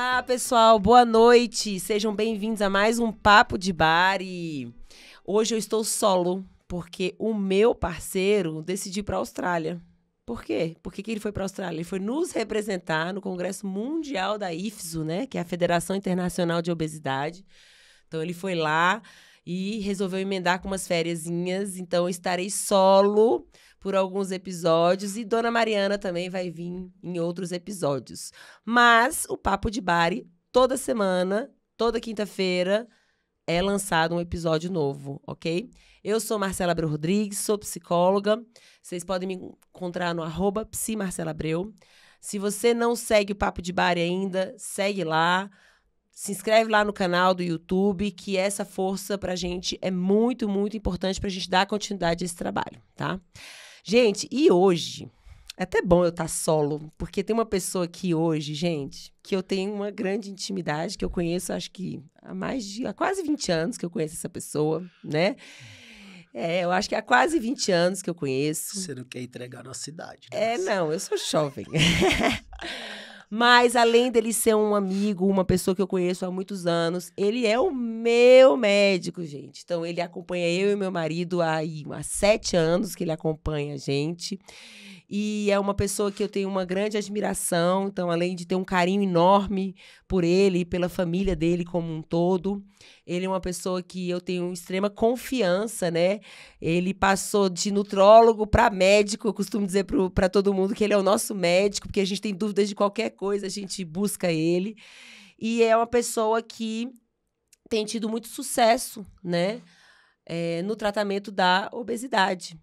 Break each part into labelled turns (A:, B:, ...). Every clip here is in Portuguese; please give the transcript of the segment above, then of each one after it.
A: Olá, pessoal. Boa noite. Sejam bem-vindos a mais um Papo de Bar. E hoje eu estou solo porque o meu parceiro decidiu ir para a Austrália. Por quê? Por que, que ele foi para a Austrália? Ele foi nos representar no Congresso Mundial da IFSO, né? Que é a Federação Internacional de Obesidade. Então ele foi lá e resolveu emendar com umas fériasinhas. Então estarei solo por alguns episódios e Dona Mariana também vai vir em outros episódios. Mas o Papo de Bari, toda semana, toda quinta-feira, é lançado um episódio novo, ok? Eu sou Marcela Abreu Rodrigues, sou psicóloga. Vocês podem me encontrar no arroba psimarcelabreu. Se você não segue o Papo de Bari ainda, segue lá. Se inscreve lá no canal do YouTube, que essa força pra gente é muito, muito importante pra gente dar continuidade a esse trabalho, tá? Gente, e hoje? É até bom eu estar tá solo, porque tem uma pessoa aqui hoje, gente, que eu tenho uma grande intimidade, que eu conheço, acho que há mais de há quase 20 anos que eu conheço essa pessoa, né? É, eu acho que há quase 20 anos que eu conheço. Você
B: não quer entregar a
A: nossa idade. Né? É, não, eu sou jovem. Mas além dele ser um amigo, uma pessoa que eu conheço há muitos anos, ele é o meu médico, gente. Então ele acompanha eu e meu marido há, há sete anos que ele acompanha a gente e é uma pessoa que eu tenho uma grande admiração. Então, além de ter um carinho enorme por ele e pela família dele como um todo, ele é uma pessoa que eu tenho extrema confiança, né? Ele passou de nutrólogo para médico. Eu costumo dizer para todo mundo que ele é o nosso médico, porque a gente tem dúvidas de qualquer coisa, a gente busca ele. E é uma pessoa que tem tido muito sucesso, né? É, no tratamento da obesidade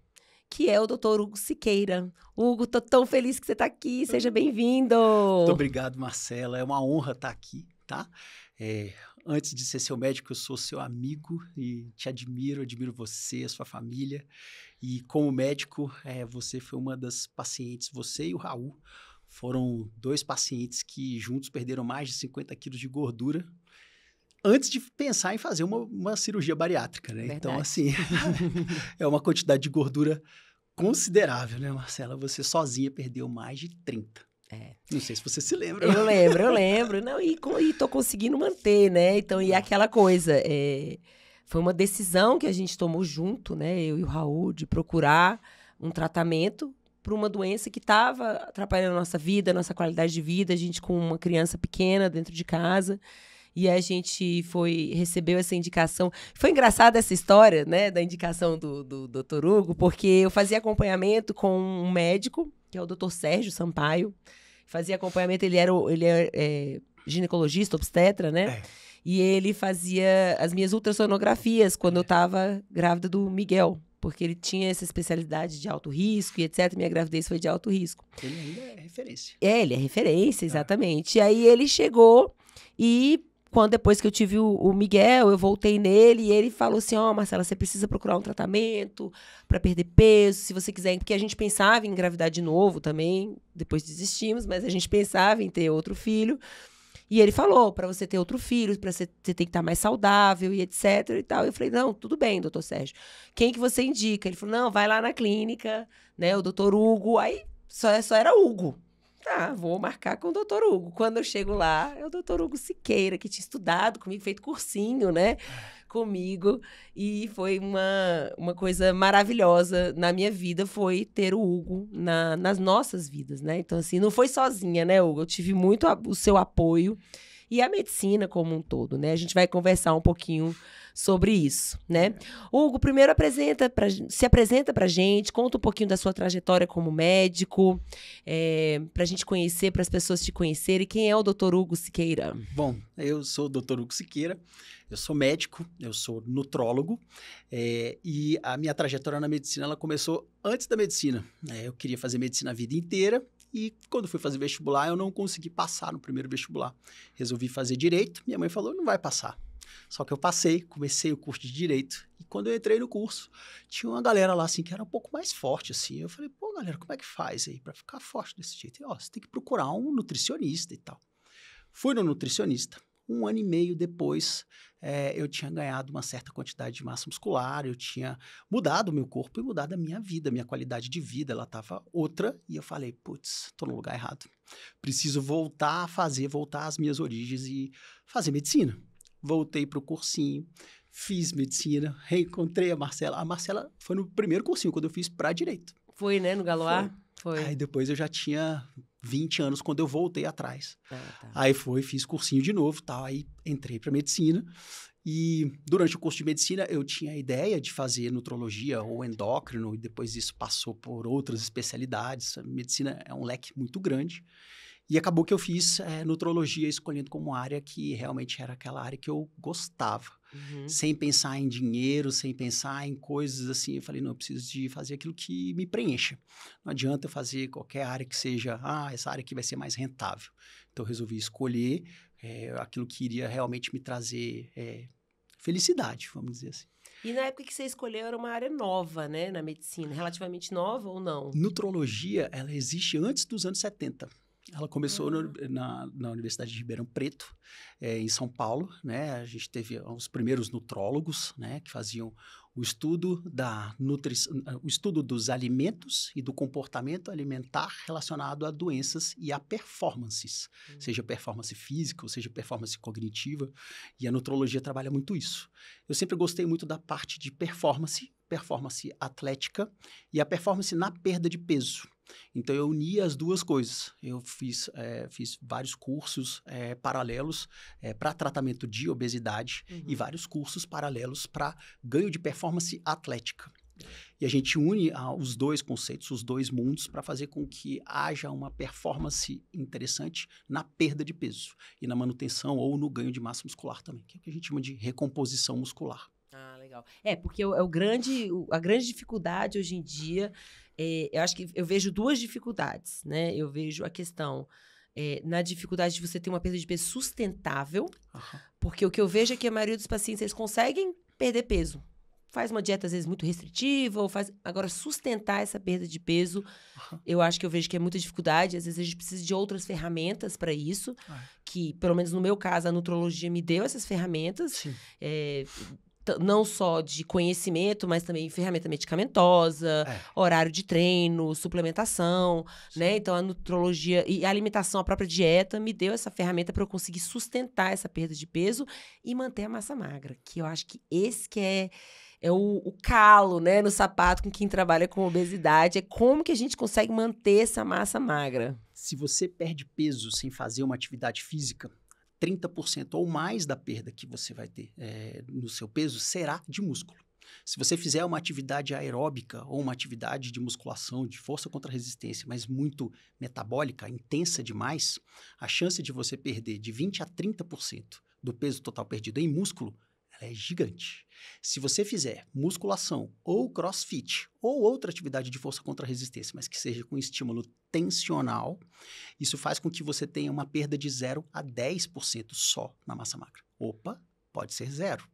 A: que é o doutor Hugo Siqueira. Hugo, tô tão feliz que você está aqui, seja bem-vindo. Muito
B: obrigado, Marcela, é uma honra estar tá aqui, tá? É, antes de ser seu médico, eu sou seu amigo e te admiro, admiro você, a sua família. E como médico, é, você foi uma das pacientes, você e o Raul foram dois pacientes que juntos perderam mais de 50 quilos de gordura antes de pensar em fazer uma, uma cirurgia bariátrica, né? Então, Verdade. Então, assim, é uma quantidade de gordura considerável, né, Marcela? Você sozinha perdeu mais de 30. É. Não sei se você se lembra. Eu lembro, eu
A: lembro. Não, e, e tô conseguindo manter, né? Então, e é tá. aquela coisa. É, foi uma decisão que a gente tomou junto, né? Eu e o Raul, de procurar um tratamento para uma doença que estava atrapalhando a nossa vida, a nossa qualidade de vida, a gente com uma criança pequena dentro de casa. E a gente foi, recebeu essa indicação. Foi engraçada essa história, né, da indicação do, do Dr. Hugo, porque eu fazia acompanhamento com um médico, que é o Dr. Sérgio Sampaio. Fazia acompanhamento, ele era, ele era é, é, ginecologista, obstetra, né? É. E ele fazia as minhas ultrassonografias quando eu estava grávida do Miguel. Porque ele tinha essa especialidade de alto risco e etc. Minha gravidez foi de alto risco.
B: Ele ainda é referência. É, ele é referência,
A: tá. exatamente. Ah. E aí ele chegou e quando depois que eu tive o, o Miguel, eu voltei nele e ele falou assim: Ó, oh, Marcela, você precisa procurar um tratamento para perder peso, se você quiser. Porque a gente pensava em engravidar de novo também, depois desistimos, mas a gente pensava em ter outro filho. E ele falou: para você ter outro filho, para você, você tem que estar tá mais saudável e etc e tal. Eu falei: não, tudo bem, doutor Sérgio. Quem que você indica? Ele falou: não, vai lá na clínica, né, o doutor Hugo. Aí só, só era Hugo tá, vou marcar com o doutor Hugo. Quando eu chego lá, é o doutor Hugo Siqueira, que tinha estudado comigo, feito cursinho, né? Comigo. E foi uma, uma coisa maravilhosa na minha vida, foi ter o Hugo na, nas nossas vidas, né? Então, assim, não foi sozinha, né, Hugo? Eu tive muito a, o seu apoio e a medicina como um todo, né? A gente vai conversar um pouquinho sobre isso, né? Hugo, primeiro apresenta pra, se apresenta para gente, conta um pouquinho da sua trajetória como médico, é, eh, para a gente conhecer, para as pessoas te conhecerem. Quem é o Dr. Hugo Siqueira?
B: Bom, eu sou o Dr. Hugo Siqueira, eu sou médico, eu sou nutrólogo é, e a minha trajetória na medicina ela começou antes da medicina. É, eu queria fazer medicina a vida inteira e quando fui fazer vestibular, eu não consegui passar no primeiro vestibular. Resolvi fazer direito, minha mãe falou: não vai passar. Só que eu passei, comecei o curso de direito. E quando eu entrei no curso, tinha uma galera lá assim que era um pouco mais forte assim. Eu falei: "Pô, galera, como é que faz aí para ficar forte desse jeito?" E, ó, você tem que procurar um nutricionista e tal. Fui no nutricionista. Um ano e meio depois, é, eu tinha ganhado uma certa quantidade de massa muscular, eu tinha mudado o meu corpo e mudado a minha vida, minha qualidade de vida, ela estava outra, e eu falei, putz, estou no lugar errado. Preciso voltar a fazer, voltar às minhas origens e fazer medicina. Voltei para o cursinho, fiz medicina, reencontrei a Marcela. A Marcela foi no primeiro cursinho, quando eu fiz para direito.
A: Foi, né, no Galoá Foi.
B: Foi. Aí depois eu já tinha 20 anos quando eu voltei atrás. Ah, tá. Aí foi, fiz cursinho de novo tal. Aí entrei para medicina. E durante o curso de medicina eu tinha a ideia de fazer nutrologia ou endócrino, e depois isso passou por outras especialidades. A medicina é um leque muito grande. E acabou que eu fiz é, nutrologia, escolhendo como área que realmente era aquela área que eu gostava. Uhum. Sem pensar em dinheiro, sem pensar em coisas assim. Eu falei, não, eu preciso de fazer aquilo que me preencha. Não adianta eu fazer qualquer área que seja, ah, essa área aqui vai ser mais rentável. Então, eu resolvi escolher é, aquilo que iria realmente me trazer é, felicidade, vamos dizer assim.
A: E na época que você escolheu era uma área nova, né, na medicina, relativamente
B: nova ou não? Nutrologia, ela existe antes dos anos 70. Ela começou uhum. na, na Universidade de Ribeirão Preto, é, em São Paulo. Né? A gente teve ah, os primeiros nutrólogos né, que faziam o estudo, da ah, o estudo dos alimentos e do comportamento alimentar relacionado a doenças e a performances, uhum. seja performance física ou seja performance cognitiva. E a nutrologia trabalha muito isso. Eu sempre gostei muito da parte de performance, performance atlética e a performance na perda de peso. Então eu uni as duas coisas. Eu fiz, é, fiz vários cursos é, paralelos é, eh, para tratamento de obesidade uhum. e vários cursos paralelos para ganho de performance atlética. E a gente une ah, os dois conceitos, os dois mundos, para fazer com que haja uma performance interessante na perda de peso e na manutenção ou no ganho de massa muscular também, que é o que a gente chama de recomposição muscular.
A: Ah, legal. É, porque é o é
B: grande, a grande
A: dificuldade hoje em dia é, eu acho que eu vejo duas dificuldades, né? Eu vejo a questão é, na dificuldade de você ter uma perda de peso sustentável, uhum. porque o que eu vejo é que a maioria dos pacientes eles conseguem perder peso. Faz uma dieta, às vezes, muito restritiva, ou faz. Agora, sustentar essa perda de peso, uhum. eu acho que eu vejo que é muita dificuldade. Às vezes a gente precisa de outras ferramentas para isso, uhum. que, pelo menos no meu caso, a nutrologia me deu essas ferramentas. É, não só de conhecimento, mas também ferramenta medicamentosa, é. horário de treino, suplementação, né? Sim. né? Então a nutrologia e a alimentação, a própria dieta me deu essa ferramenta para eu conseguir sustentar essa perda de peso e manter a massa magra, que eu acho que esse que é é o, o, calo, né, no sapato com quem trabalha com obesidade, é como que a gente consegue manter essa massa
B: magra. Se você perde peso sem fazer uma atividade física, 30% ou mais da perda que você vai ter é, no seu peso será de músculo. Se você fizer uma atividade aeróbica ou uma atividade de musculação, de força contra resistência, mas muito metabólica, intensa demais, a chance de você perder de 20 a 30% do peso total perdido em músculo é gigante. Se você fizer musculação ou crossfit ou outra atividade de força contra resistência, mas que seja com estímulo tensional, isso faz com que você tenha uma perda de 0 a 10% só na massa magra. Opa, pode ser zero.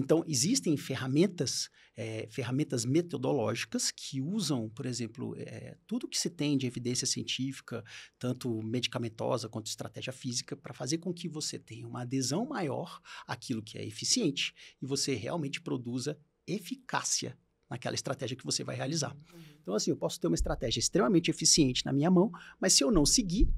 B: Então, existem ferramentas, é, ferramentas metodológicas que usam, por exemplo, é, tudo que se tem de evidência científica, tanto medicamentosa quanto estratégia física, para fazer com que você tenha uma adesão maior àquilo que é eficiente e você realmente produza eficácia naquela estratégia que você vai realizar. Uhum. Então, assim, eu posso ter uma estratégia extremamente eficiente na minha mão, mas se eu não seguir,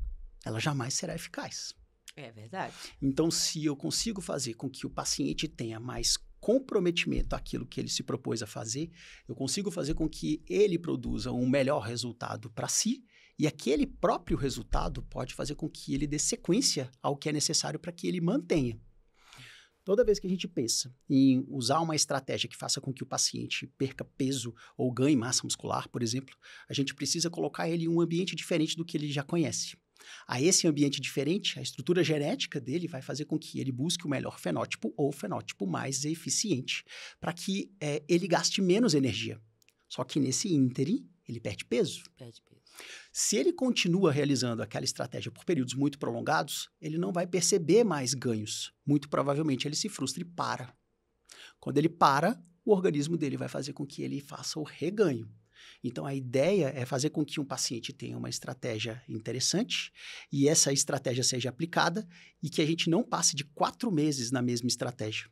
B: ela jamais será eficaz. É verdade. Então, se eu consigo fazer com que o paciente tenha mais comprometimento àquilo que ele se propôs a fazer, eu consigo fazer com que ele produza um melhor resultado para si e aquele próprio resultado pode fazer com que ele dê sequência ao que é necessário para que ele mantenha. Toda vez que a gente pensa em usar uma estratégia que faça com que o paciente perca peso ou ganhe massa muscular, por exemplo, a gente precisa colocar ele em um ambiente diferente do que ele já conhece a esse ambiente diferente, a estrutura genética dele vai fazer com que ele busque o melhor fenótipo ou fenótipo mais eficiente, para que é, ele gaste menos energia. Só que nesse ínterim, ele perde peso. Perde peso. Se ele continua realizando aquela estratégia por períodos muito prolongados, ele não vai perceber mais ganhos. Muito provavelmente ele se frustra e para. Quando ele para, o organismo dele vai fazer com que ele faça o reganho. Então, a ideia é fazer com que um paciente tenha uma estratégia interessante e essa estratégia seja aplicada e que a gente não passe de quatro meses na mesma estratégia.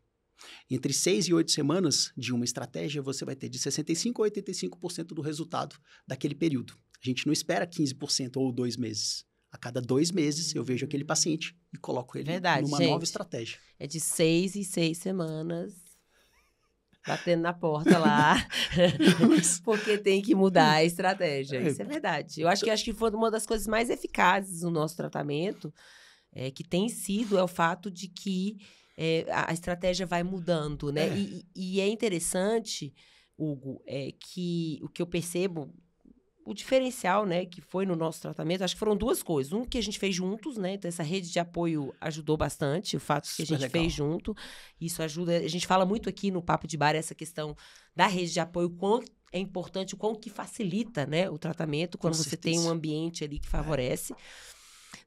B: Entre seis e oito semanas de uma estratégia, você vai ter de 65% a 85% do resultado daquele período. A gente não espera 15% ou dois meses. A cada dois meses eu vejo aquele paciente e coloco ele Verdade, numa gente, nova
A: estratégia. É de seis e seis semanas batendo na porta lá, porque tem que mudar a estratégia. É. Isso é verdade. Eu acho que acho que foi uma das coisas mais eficazes no nosso tratamento, é, que tem sido é o fato de que é, a estratégia vai mudando, né? É. E, e, é interessante, Hugo, é que o que eu percebo o diferencial, né, que foi no nosso tratamento, acho que foram duas coisas. Um que a gente fez juntos, né? Então essa rede de apoio ajudou bastante, o fato que a gente fez junto. Isso ajuda, a gente fala muito aqui no papo de bar essa questão da rede de apoio, quanto é importante, o quão que facilita, né, o tratamento quando Com você certeza. tem um ambiente ali que é. favorece. É.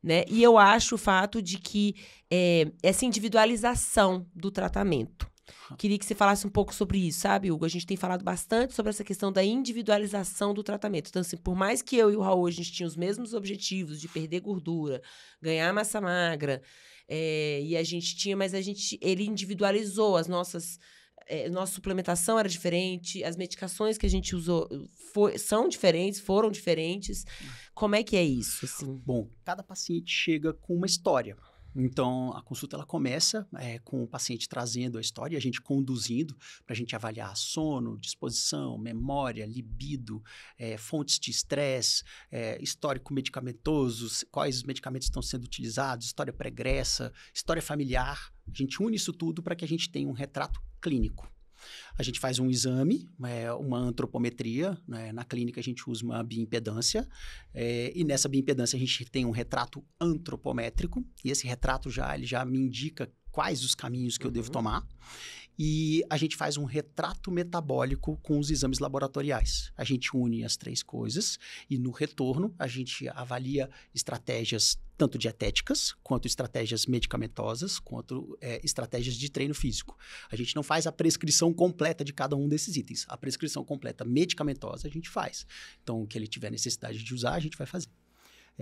A: Né? E eu acho o fato de que é, essa individualização do tratamento. Queria que você falasse um pouco sobre isso, sabe, Hugo? A gente tem falado bastante sobre essa questão da individualização do tratamento. Então, assim, por mais que eu e o Raul a gente tinha os mesmos objetivos de perder gordura, ganhar massa magra, é, e a gente tinha, mas a gente, ele individualizou as nossas é, nossa suplementação era diferente, as medicações que a gente usou eh,
B: foi, são diferentes, foram diferentes. Como é que é isso? Assim? Bom, cada paciente chega com uma história. Então, a consulta ela começa é, com o paciente trazendo a história e a gente conduzindo para a gente avaliar sono, disposição, memória, libido, é, fontes de estresse, é, histórico medicamentoso, quais medicamentos estão sendo utilizados, história pregressa, história familiar. A gente une isso tudo para que a gente tenha um retrato clínico. A gente faz um exame, é, uma antropometria, né? na clínica a gente usa uma bioimpedância, é, e nessa bioimpedância a gente tem um retrato antropométrico, e esse retrato já, ele já me indica quais os caminhos que uhum. eu devo uhum. tomar. E a gente faz um retrato metabólico com os exames laboratoriais. A gente une as três coisas e no retorno a gente avalia estratégias tanto dietéticas, quanto estratégias medicamentosas, quanto é, estratégias de treino físico. A gente não faz a prescrição completa de cada um desses itens. A prescrição completa medicamentosa a gente faz. Então, o que ele tiver necessidade de usar, a gente vai fazer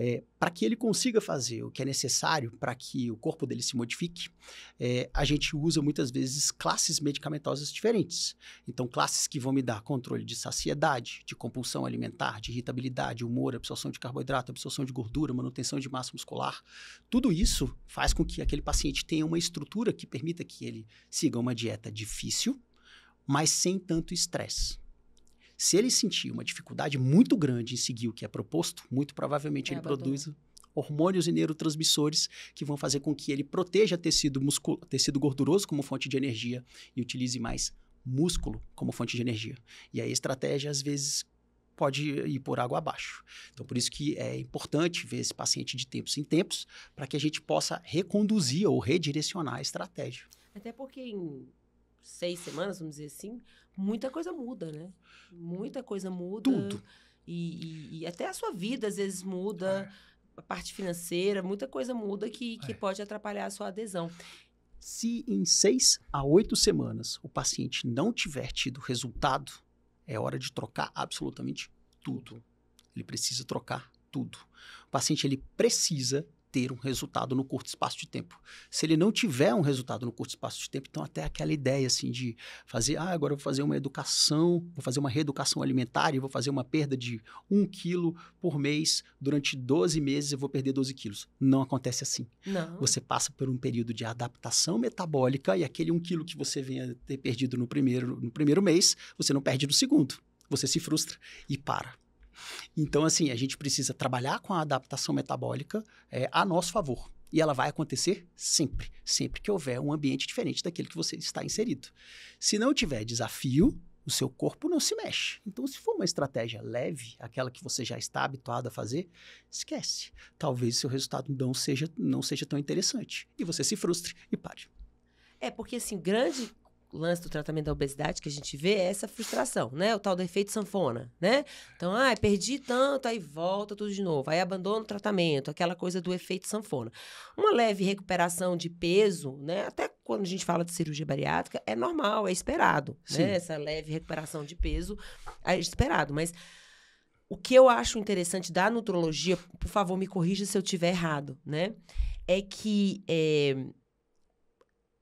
B: é, eh, para que ele consiga fazer o que é necessário para que o corpo dele se modifique, é, a gente usa muitas vezes classes medicamentosas diferentes. Então, classes que vão me dar controle de saciedade, de compulsão alimentar, de irritabilidade, humor, absorção de carboidrato, absorção de gordura, manutenção de massa muscular. Tudo isso faz com que aquele paciente tenha uma estrutura que permita que ele siga uma dieta difícil, mas sem tanto estresse. Se ele sentir uma dificuldade muito grande em seguir o que é proposto, muito provavelmente é ele produz hormônios e neurotransmissores que vão fazer com que ele proteja tecido, tecido gorduroso como fonte de energia e utilize mais músculo como fonte de energia. E aí a estratégia, às vezes, pode ir por água abaixo. Então, por isso que é importante ver esse paciente de tempos em tempos para que a gente possa reconduzir ou redirecionar a estratégia.
A: Até porque em seis semanas, vamos dizer assim, muita coisa muda, né? Muita coisa muda. Tudo. E, e, e até a sua vida às vezes muda, é. a parte financeira, muita coisa muda que, que é. pode atrapalhar a sua adesão.
B: Se em seis a oito semanas o paciente não tiver tido resultado, é hora de trocar absolutamente tudo. Ele precisa trocar tudo. O paciente ele precisa ter um resultado no curto espaço de tempo. Se ele não tiver um resultado no curto espaço de tempo, então até aquela ideia assim de fazer, ah, agora eu vou fazer uma educação, vou fazer uma reeducação alimentar e vou fazer uma perda de um quilo por mês durante 12 meses, e vou perder 12 quilos. Não acontece assim. Não. Você passa por um período de adaptação metabólica e aquele um quilo que você venha ter perdido no primeiro, no primeiro mês, você não perde no segundo. Você se frustra e para. Então, assim, a gente precisa trabalhar com a adaptação metabólica é, a nosso favor. E ela vai acontecer sempre, sempre que houver um ambiente diferente daquele que você está inserido. Se não tiver desafio, o seu corpo não se mexe. Então, se for uma estratégia leve, aquela que você já está habituado a fazer, esquece. Talvez seu resultado não seja, não seja tão interessante. E você se frustre e pare. É, porque assim, grande
A: lance do tratamento da obesidade que a gente vê é essa frustração, né? O tal do efeito sanfona, né? Então, ah, perdi tanto, aí volta tudo de novo, aí abandona o tratamento, aquela coisa do efeito sanfona. Uma leve recuperação de peso, né? Até quando a gente fala de cirurgia bariátrica, é normal, é esperado, né? Sim. né? Essa leve recuperação de peso é esperado, mas o que eu acho interessante da nutrologia, por favor, me corrija se eu tiver errado, né? É que é,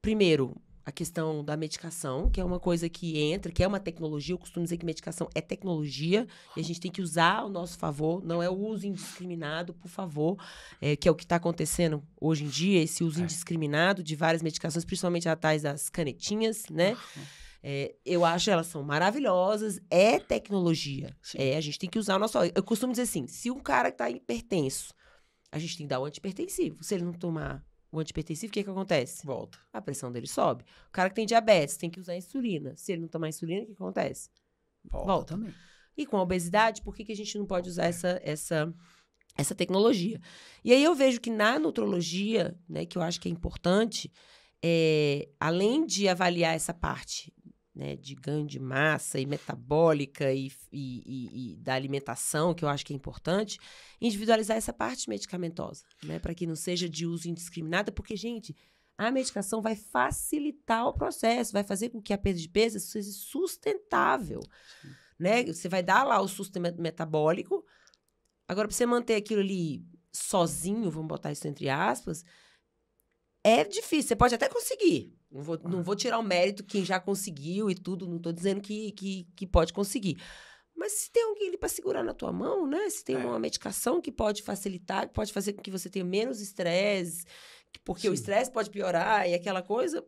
A: primeiro, a questão da medicação, que é uma coisa que entra, que é uma tecnologia. Eu costumo dizer que medicação é tecnologia e a gente tem que usar ao nosso favor, não é o uso indiscriminado, por favor, é, que é o que está acontecendo hoje em dia, esse uso é. indiscriminado de várias medicações, principalmente atrás das canetinhas, né? É, eu acho elas são maravilhosas, é tecnologia. É, a gente tem que usar o nosso. Eu costumo dizer assim: se um cara que está hipertenso, a gente tem que dar o antipertensivo. Se ele não tomar o antipertensivo, o que, é que acontece? Volta. A pressão dele sobe. O cara que tem diabetes tem que usar insulina. Se ele não tomar insulina, o que, que acontece? Volta. Volta. também. E com a obesidade, por que, que a gente não pode usar essa, essa, essa tecnologia? E aí eu vejo que na nutrologia, né, que eu acho que é importante, é, além de avaliar essa parte né, de ganho de massa e metabólica e, e, e, e, da alimentação, que eu acho que é importante, individualizar essa parte medicamentosa, né, para que não seja de uso indiscriminado, porque, gente, a medicação vai facilitar o processo, vai fazer com que a perda de peso seja sustentável. Né? Você vai dar lá o sustento metabólico, agora, para você manter aquilo ali sozinho, vamos botar isso entre aspas, é difícil, você pode até conseguir, não vou, não ah. vou tirar o mérito quem já conseguiu e tudo, não estou dizendo que, que, que pode conseguir. Mas se tem alguém ali para segurar na tua mão, né? Se tem é. uma medicação que pode facilitar, que pode fazer com que você tenha menos estresse, porque Sim. o estresse pode piorar e aquela coisa,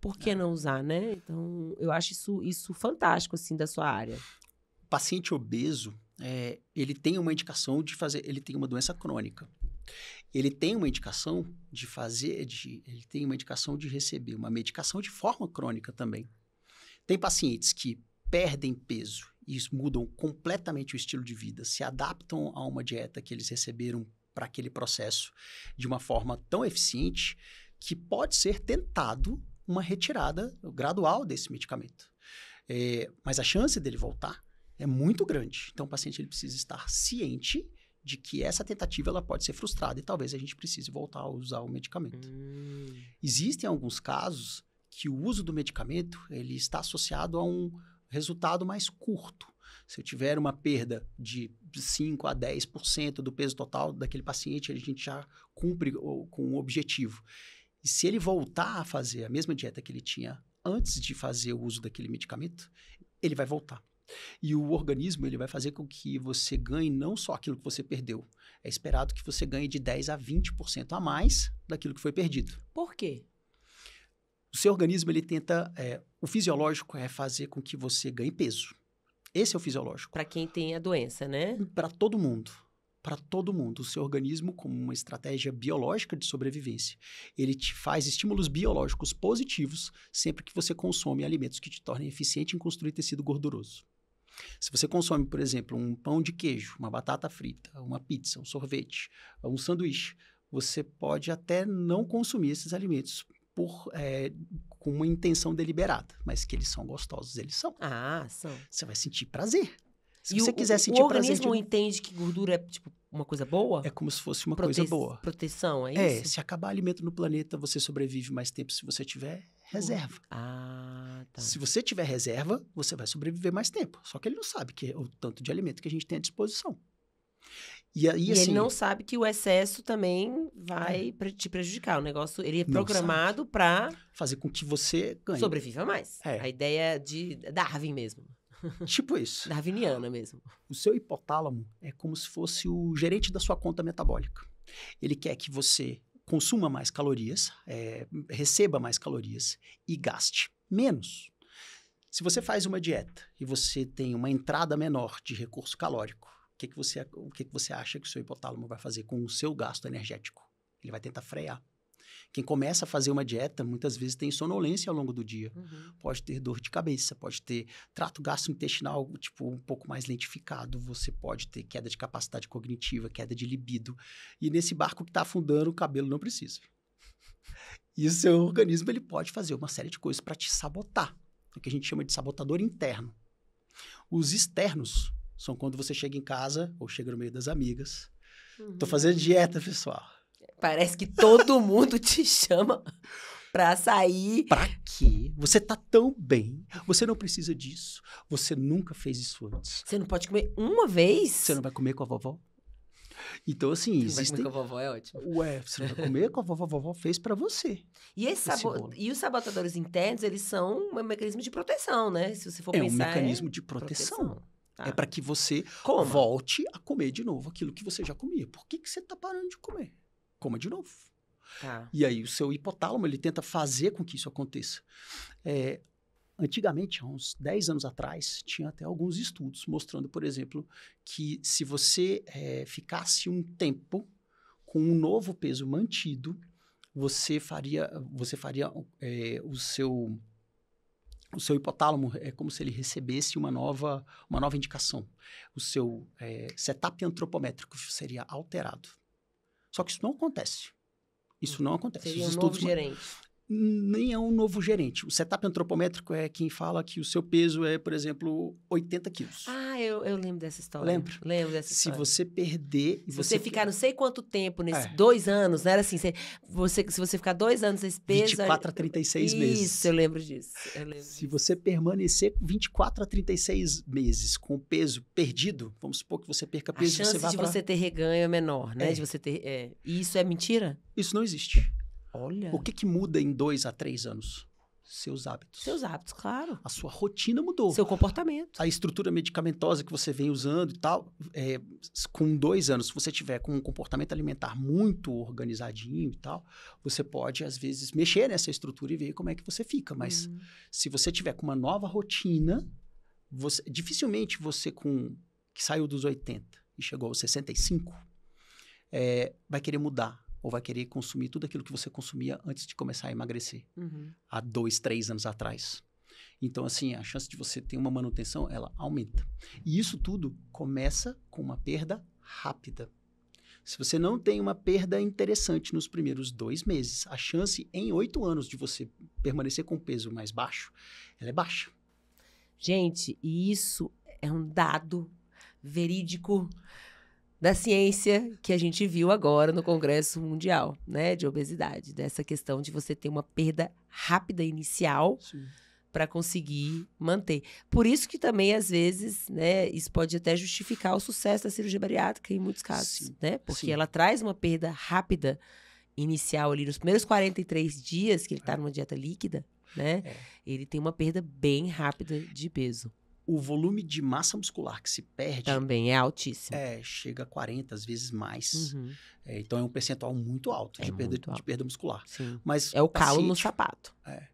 A: por que é. não usar,
B: né? Então, eu acho isso, isso fantástico, assim, da sua área. O paciente obeso, é, ele tem uma indicação de fazer, ele tem uma doença crônica. Ele tem uma indicação de fazer, de, ele tem uma indicação de receber uma medicação de forma crônica também. Tem pacientes que perdem peso e mudam completamente o estilo de vida, se adaptam a uma dieta que eles receberam para aquele processo de uma forma tão eficiente que pode ser tentado uma retirada gradual desse medicamento. É, mas a chance dele voltar é muito grande. Então, o paciente ele precisa estar ciente de que essa tentativa ela pode ser frustrada e talvez a gente precise voltar a usar o medicamento. Hum. Existem alguns casos que o uso do medicamento ele está associado a um resultado mais curto. Se eu tiver uma perda de 5 a 10% do peso total daquele paciente, a gente já cumpre com o objetivo. E se ele voltar a fazer a mesma dieta que ele tinha antes de fazer o uso daquele medicamento, ele vai voltar. E o organismo ele vai fazer com que você ganhe não só aquilo que você perdeu. É esperado que você ganhe de 10 a 20% a mais daquilo que foi perdido. Por quê? O seu organismo ele tenta. É, o fisiológico é fazer com que você ganhe peso. Esse é o fisiológico. Para quem tem a doença, né? Para todo mundo. Para todo mundo. O seu organismo, como uma estratégia biológica de sobrevivência, ele te faz estímulos biológicos positivos sempre que você consome alimentos que te tornem eficiente em construir tecido gorduroso. Se você consome, por exemplo, um pão de queijo, uma batata frita, uma pizza, um sorvete, um sanduíche, você pode até não consumir esses alimentos por, é, com uma intenção deliberada, mas que eles são gostosos, eles são. Ah, são. Você vai sentir prazer.
A: Se e você o, quiser sentir o prazer. O organismo de...
B: entende que gordura é tipo uma coisa boa? É como se fosse uma Prote... coisa boa. Proteção, é, é isso? É, se acabar alimento no planeta, você sobrevive mais tempo se você tiver Uhum. reserva. Ah, tá. Se você tiver reserva, você vai sobreviver mais tempo. Só que ele não sabe que é o tanto de alimento que a gente tem à disposição. E, aí, e assim, ele não
A: sabe que o excesso também vai é. te prejudicar. O negócio, ele é programado para fazer com que você ganhe. sobreviva mais. É. A ideia é de Darwin mesmo.
B: Tipo isso. Darwiniana mesmo. O seu hipotálamo é como se fosse o gerente da sua conta metabólica. Ele quer que você consuma mais calorias, é, receba mais calorias e gaste menos. Se você faz uma dieta e você tem uma entrada menor de recurso calórico, o que, que, você, o que, que você acha que o seu hipotálamo vai fazer com o seu gasto energético? Ele vai tentar frear. Quem começa a fazer uma dieta muitas vezes tem sonolência ao longo do dia. Uhum. Pode ter dor de cabeça, pode ter trato gastrointestinal tipo um pouco mais lentificado, você pode ter queda de capacidade cognitiva, queda de libido. E nesse barco que está afundando, o cabelo não precisa. E o seu organismo ele pode fazer uma série de coisas para te sabotar, o que a gente chama de sabotador interno. Os externos são quando você chega em casa ou chega no meio das amigas. Uhum. Tô fazendo uhum. dieta, pessoal. Parece que todo mundo te chama pra sair. Pra quê? Você tá tão bem. Você não precisa disso. Você nunca fez isso antes. Você não pode comer uma vez? Você não vai comer com a vovó? Então, assim, você existem... Vai comer com a vovó é ótimo. Ué, você vai comer com a vovó, a vovó fez para você.
A: E, esse esse sabo... e os sabotadores internos, eles são um mecanismo de proteção, né? Se você for é pensar... É um mecanismo é...
B: de proteção. proteção. Ah. É para que você Coma. volte a comer de novo aquilo que você já comia. Por que, que você tá parando de comer? coma de novo. Tá. E aí o seu hipotálamo, ele tenta fazer com que isso aconteça. É, antigamente, há uns 10 anos atrás, tinha até alguns estudos mostrando, por exemplo, que se você é, ficasse um tempo com um novo peso mantido, você faria, você faria é, o seu o seu hipotálamo é como se ele recebesse uma nova, uma nova indicação. O seu é, setup antropométrico seria alterado. Só que isso não acontece. Isso não acontece. Seria um estudos... novo gerente nem é um novo gerente. O setup antropométrico é quem fala que o seu peso é, por exemplo, 80 quilos.
A: Ah, eu, eu lembro dessa história. Lembro.
B: Lembro dessa história. Se você perder... Se você, ficar
A: não sei quanto tempo, nesses é.
B: dois anos, não né?
A: era assim, você, você, se você ficar dois anos nesse peso... 24 a 36 isso, é, meses. Isso,
B: eu lembro disso. Eu lembro se disso. você permanecer 24 a 36 meses com peso perdido, vamos supor que você perca peso... A chance você de pra... você ter reganho é menor, né? É. De você ter... É. E isso é mentira? Isso não existe. Olha. O que, que muda em dois a três anos? Seus hábitos. Seus hábitos, claro. A sua rotina mudou. Seu comportamento. A estrutura medicamentosa que você vem usando e tal. É, com dois anos, se você tiver com um comportamento alimentar muito organizadinho e tal, você pode, às vezes, mexer nessa estrutura e ver como é que você fica. Mas hum. se você tiver com uma nova rotina, você, dificilmente você com que saiu dos 80 e chegou aos 65, é, vai querer mudar ou vai querer consumir tudo aquilo que você consumia antes de começar a emagrecer, uhum. há dois, três anos atrás. Então, assim, a chance de você ter uma manutenção, ela aumenta. E isso tudo começa com uma perda rápida. Se você não tem uma perda interessante nos primeiros dois meses, a chance em oito anos de você permanecer com peso mais baixo, ela é baixa. Gente, e isso é um dado
A: verídico da ciência que a gente viu agora no Congresso Mundial, né, de obesidade, dessa questão de você ter uma perda rápida inicial para conseguir manter. Por isso que também às vezes, né, isso pode até justificar o sucesso da cirurgia bariátrica em muitos casos, Sim. né? Porque Sim. ela traz uma perda rápida inicial ali nos primeiros 43 dias que ele está é. numa dieta líquida, né? É. Ele tem
B: uma perda bem rápida de peso o volume de massa muscular que se perde. Também é altíssimo. É, chega a 40, às vezes mais. Uhum. É, então é um percentual muito alto, é de, muito perda, alto. de, perda, muscular. Sim. Mas é o calo no sapato. É.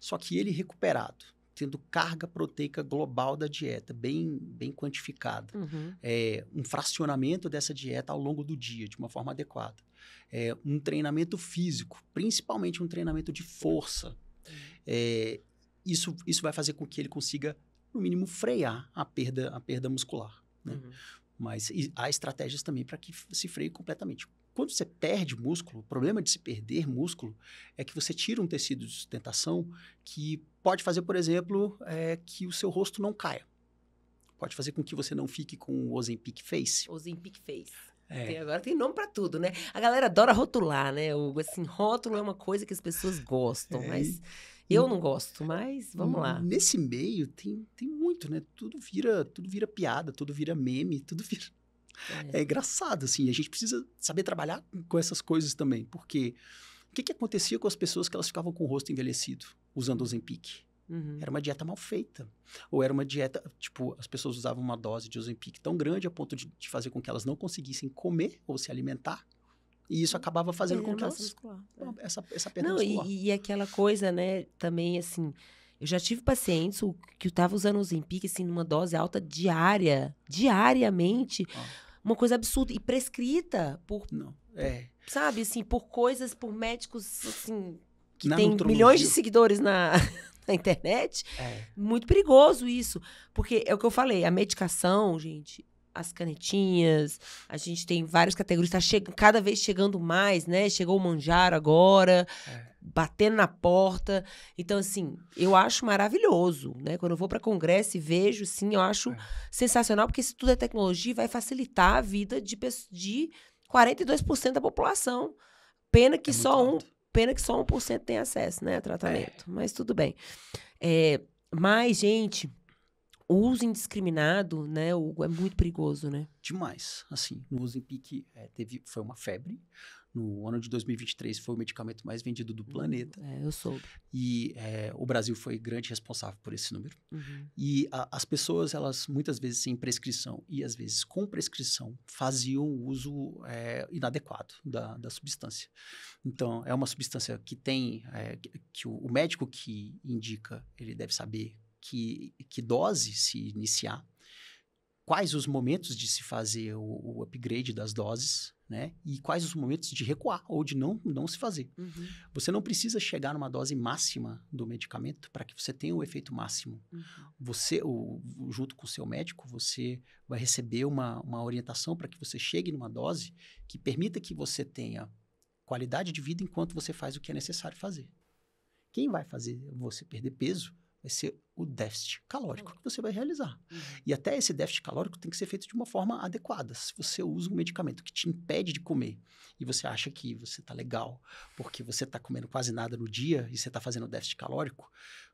B: Só que ele recuperado, tendo carga proteica global da dieta, bem, bem quantificada, uhum. é, um fracionamento dessa dieta ao longo do dia, de uma forma adequada. É, um treinamento físico, principalmente um treinamento de força. Uhum. É, isso, isso vai fazer com que ele consiga no mínimo, frear a perda, a perda muscular. Né? Uhum. Mas há estratégias também para que se freie completamente. Quando você perde músculo, o problema de se perder músculo é que você tira um tecido de sustentação que pode fazer, por exemplo, é, que o seu rosto não caia. Pode fazer com que você não fique com o Ozempic Face.
A: Ozempic Face.
B: É. Tem, agora tem nome para tudo, né? A galera adora rotular,
A: né, Hugo? Assim, rótulo é uma coisa que as pessoas gostam, é. mas eu não gosto, mas vamos lá.
B: Nesse meio tem, tem muito, né? Tudo vira, tudo vira piada, tudo vira meme, tudo vira. É. é engraçado, assim. A gente precisa saber trabalhar com essas coisas também, porque o que, que acontecia com as pessoas que elas ficavam com o rosto envelhecido usando o Zempic? Uhum. Era uma dieta mal feita. Ou era uma dieta, tipo, as pessoas usavam uma dose de Ozempic tão grande a ponto de, de, fazer com que elas não conseguissem comer ou se alimentar. E isso acabava fazendo é, com que elas... Muscular, é. essa, essa perda não, muscular. E,
A: e aquela coisa, né, também assim... Eu já tive pacientes que estavam usando Ozempic, assim, numa dose alta diária, diariamente. Ah. Uma coisa absurda. E prescrita por... Não, é... Sabe, assim, por coisas, por médicos, assim, que na tem milhões de seguidores na, na internet. É. Muito perigoso isso. Porque é o que eu falei, a medicação, gente, as canetinhas, a gente tem várias categorias, tá che cada vez chegando mais, né? Chegou o Manjaro agora, é. batendo na porta. Então, assim, eu acho maravilhoso, né? Quando eu vou para congresso e vejo, sim, eu acho é. sensacional, porque se tudo é tecnologia, vai facilitar a vida de, de 42% da população. Pena que é só um, alto pena que só 1% tem acesso, né, a tratamento. É. Mas tudo bem. É, mas, gente, o uso indiscriminado, né, Hugo, é muito perigoso,
B: né? Demais. Assim, no uso em pique, é, teve, foi uma febre no ano de 2023 foi o medicamento mais vendido do uhum. planeta. É, eu soube. E é, o Brasil foi grande responsável por esse número. Uhum. E a, as pessoas, elas muitas vezes sem prescrição e às vezes com prescrição, faziam uso é, inadequado da, da substância. Então, é uma substância que tem, é, que, que o, o médico que indica, ele deve saber que, que dose se iniciar, quais os momentos de se fazer o, o upgrade das doses, né? E quais os momentos de recuar ou de não, não se fazer. Uhum. Você não precisa chegar numa dose máxima do medicamento para que você tenha o efeito máximo. Uhum. Você, o, junto com o seu médico, você vai receber uma, uma orientação para que você chegue numa dose que permita que você tenha qualidade de vida enquanto você faz o que é necessário fazer. Quem vai fazer você perder peso vai ser o déficit calórico uhum. que você vai realizar. Uhum. E até esse déficit calórico tem que ser feito de uma forma adequada. Se você usa um medicamento que te impede de comer e você acha que você está legal porque você está comendo quase nada no dia e você está fazendo déficit calórico,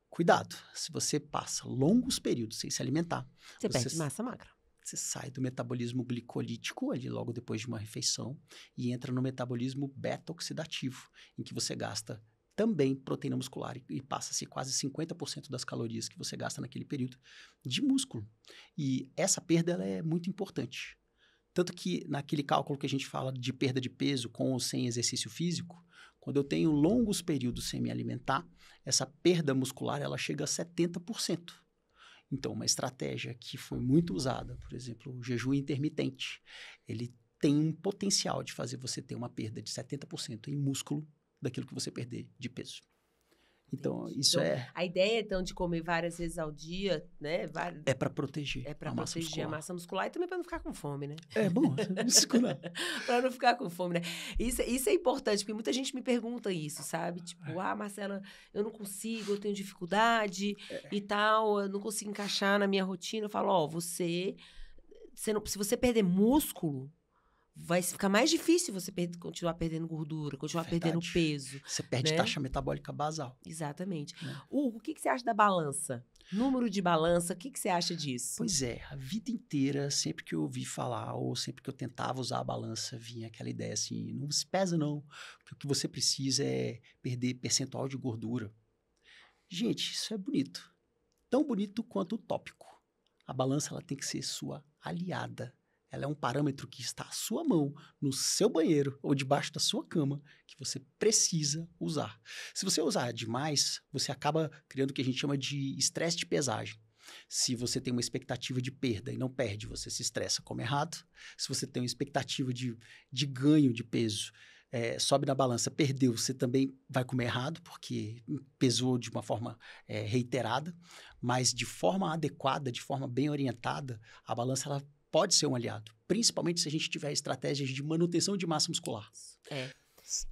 B: cuidado. Se você passa longos períodos sem se alimentar, você, você perde massa magra. Você sai do metabolismo glicolítico, ali logo depois de uma refeição, e entra no metabolismo beta-oxidativo, em que você gasta também proteína muscular e, passa passa-se quase 50% das calorias que você gasta naquele período de músculo. E essa perda ela é muito importante. Tanto que naquele cálculo que a gente fala de perda de peso com ou sem exercício físico, quando eu tenho longos períodos sem me alimentar, essa perda muscular ela chega a 70%. Então, uma estratégia que foi muito usada, por exemplo, o jejum intermitente, ele tem um potencial de fazer você ter uma perda de 70% em músculo daquilo que você perder de peso. Então, Entendi. isso então, é.
A: A ideia, então, de comer várias vezes ao dia, né? É para
B: proteger. É para proteger a massa
A: muscular e também para não ficar com fome, né? É bom, muscular. É. para não ficar com fome, né? Isso, isso é importante, porque muita gente me pergunta isso, sabe? Tipo, é. ah, Marcela, eu não consigo, eu tenho dificuldade é. e tal, eu não consigo encaixar na minha rotina. Eu falo, ó, oh, você. se você perder músculo, vai ficar mais difícil você per continuar perdendo gordura, continuar Verdade. perdendo peso. Você perde né? taxa metabólica basal. Exatamente. Né? Hugo, o que, que, você acha da
B: balança? Número de balança, o que, que, você acha disso? Pois é, a vida inteira, sempre que eu ouvi falar, ou sempre que eu tentava usar a balança, vinha aquela ideia assim: não se pesa, não. Porque o que você precisa é perder percentual de gordura. Gente, isso é bonito. Tão bonito quanto o tópico. A balança ela tem que ser sua aliada ela é um parâmetro que está à sua mão, no seu banheiro ou debaixo da sua cama, que você precisa usar. Se você usar demais, você acaba criando o que a gente chama de estresse de pesagem. Se você tem uma expectativa de perda e não perde, você se estressa, come errado. Se você tem uma expectativa de, de ganho de peso, é, sobe na balança, perdeu, você também vai comer errado, porque pesou de uma forma é, reiterada. Mas de forma adequada, de forma bem orientada, a balança ela pode ser um aliado, principalmente se a gente tiver estratégias de manutenção de massa muscular. É.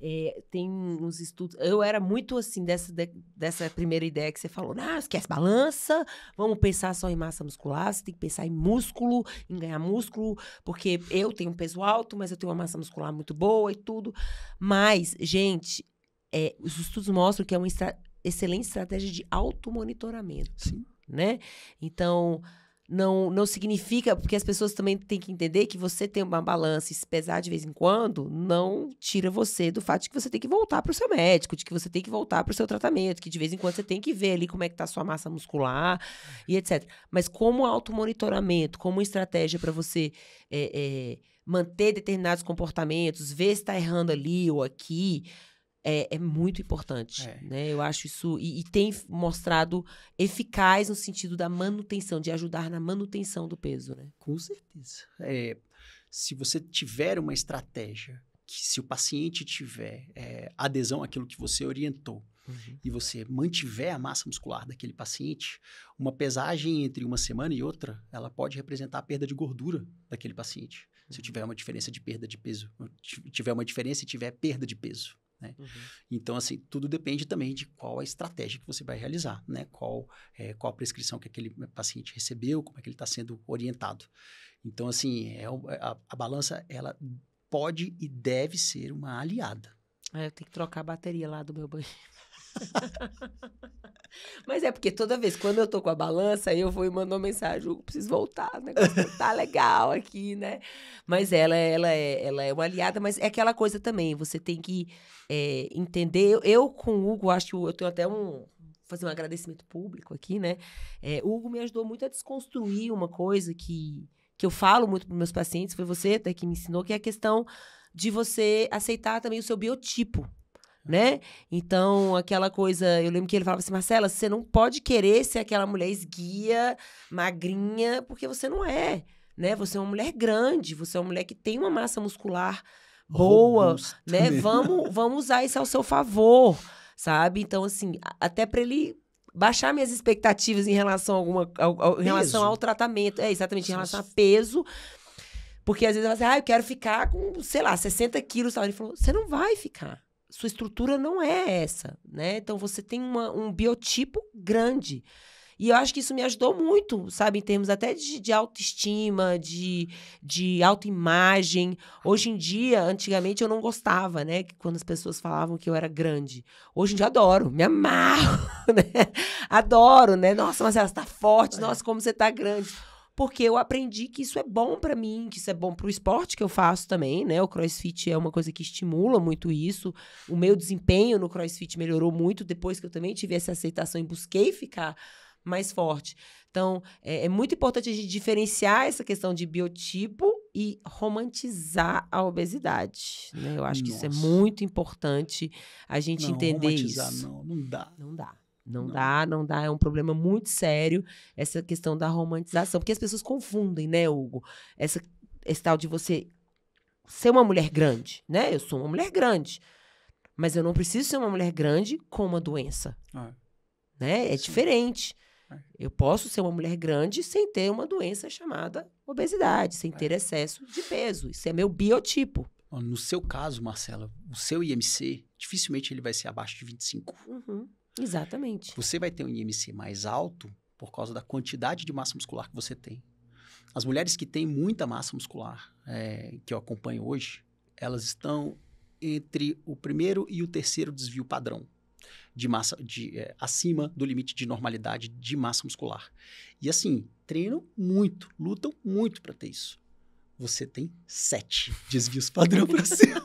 A: É, tem uns estudos. Eu era muito assim dessa, dessa primeira ideia que você falou. ah, esquece balança, vamos pensar só em massa muscular, você tem que pensar em músculo, em ganhar músculo, porque eu tenho um peso alto, mas eu tenho uma massa muscular muito boa e tudo. Mas, gente, é, os estudos mostram que é uma estra excelente estratégia de automonitoramento. Sim. Né? Então, não, não significa, porque as pessoas também têm que entender que você tem uma balança e se pesar de vez em quando, não tira você do fato de que você tem que voltar para o seu médico, de que você tem que voltar para o seu tratamento, que de vez em quando você tem que ver ali como é que está a sua massa muscular e etc. Mas como automonitoramento, como estratégia para você é, é, manter determinados comportamentos, ver se está errando ali ou aqui, é, é muito importante. É. Né? Eu acho isso. E, e, tem mostrado eficaz no sentido da manutenção, de ajudar na manutenção do peso. Né? Com certeza.
B: É, se você tiver uma estratégia, que se o paciente tiver é, adesão àquilo que você orientou, Uhum. e você mantiver a massa muscular daquele paciente, uma pesagem entre uma semana e outra, ela pode representar a perda de gordura daquele paciente. Uhum. Se tiver uma diferença de perda de peso, tiver uma diferença e tiver perda de peso. Né? Uhum. Então, assim, tudo depende também de qual a estratégia que você vai realizar, né? Qual, é, qual a prescrição que aquele eh, paciente recebeu, como é que ele está sendo orientado. Então, assim, é, é, a, a balança, ela pode e deve ser uma aliada. É, eu
A: tenho que trocar a bateria lá do meu banheiro.
B: Mas é porque toda vez,
A: quando eu tô com a balança, eu vou e mando uma mensagem, Hugo, preciso voltar, o negócio tá legal aqui, né? Mas ela, ela, é, ela é uma aliada, mas é aquela coisa também, você tem que é, entender. Eu, com o Hugo, acho que eu tenho até um, fazer um agradecimento público aqui, né? É, o Hugo me ajudou muito a desconstruir uma coisa que, que eu falo muito para meus pacientes, foi você até que me ensinou, que é a questão de você aceitar também o seu biotipo, né? Então, aquela coisa, eu lembro que ele falava assim, Marcela, você não pode querer ser aquela mulher esguia, magrinha, porque você não é, né? Você é uma mulher grande, você é uma mulher que tem uma massa muscular boa, Robusta né? Vamos, vamos usar isso ao seu favor, sabe? Então, assim, até para ele baixar minhas expectativas em relação a alguma, ao, ao em relação ao tratamento, é exatamente em relação a peso. Porque às vezes eu falo assim, ah, eu quero ficar com, sei lá, 60 quilos. Ele falou, você não vai ficar sua estrutura não é essa, né? Então você tem uma, um biotipo grande. E eu acho que isso me ajudou muito, sabe, em termos até de, de autoestima, de, de autoimagem. Hoje em dia, antigamente eu não gostava, né, quando as pessoas falavam que eu era grande. Hoje em dia adoro, me amarro, né? Adoro, né? Nossa, mas ela está forte, nossa, como você está grande porque eu aprendi que isso é bom para mim, que isso é bom para o esporte que eu faço também, né? O CrossFit é uma coisa que estimula muito isso. O meu desempenho no CrossFit melhorou muito depois que eu também tive essa aceitação e busquei ficar mais forte. Então, é, é muito importante a gente diferenciar essa questão de biotipo e romantizar a obesidade. Né? Eu acho Nossa. que isso é muito importante a gente não, entender romantizar, isso. Não, não dá. Não dá. Não, não, dá, não dá. É um problema muito sério essa questão da romantização. Porque as pessoas confundem, né, Hugo? Essa, esse tal de você ser uma mulher grande, né? Eu sou uma mulher grande. Mas eu não preciso ser uma mulher grande com uma doença. É. né? É diferente. É. Eu posso ser uma mulher grande sem ter uma doença chamada obesidade, sem é. ter
B: excesso de peso. Isso é meu biotipo. No seu caso, Marcela, o seu IMC dificilmente ele vai ser abaixo de 25. Uhum. Exatamente. Você vai ter um IMC mais alto por causa da quantidade de massa muscular que você tem. As mulheres que têm muita massa muscular, é, que eu acompanho hoje, elas estão entre o primeiro e o terceiro desvio padrão de massa de é, acima do limite de normalidade de massa muscular. E assim, treinam muito, lutam muito para ter isso. Você tem sete desvios padrão para cima.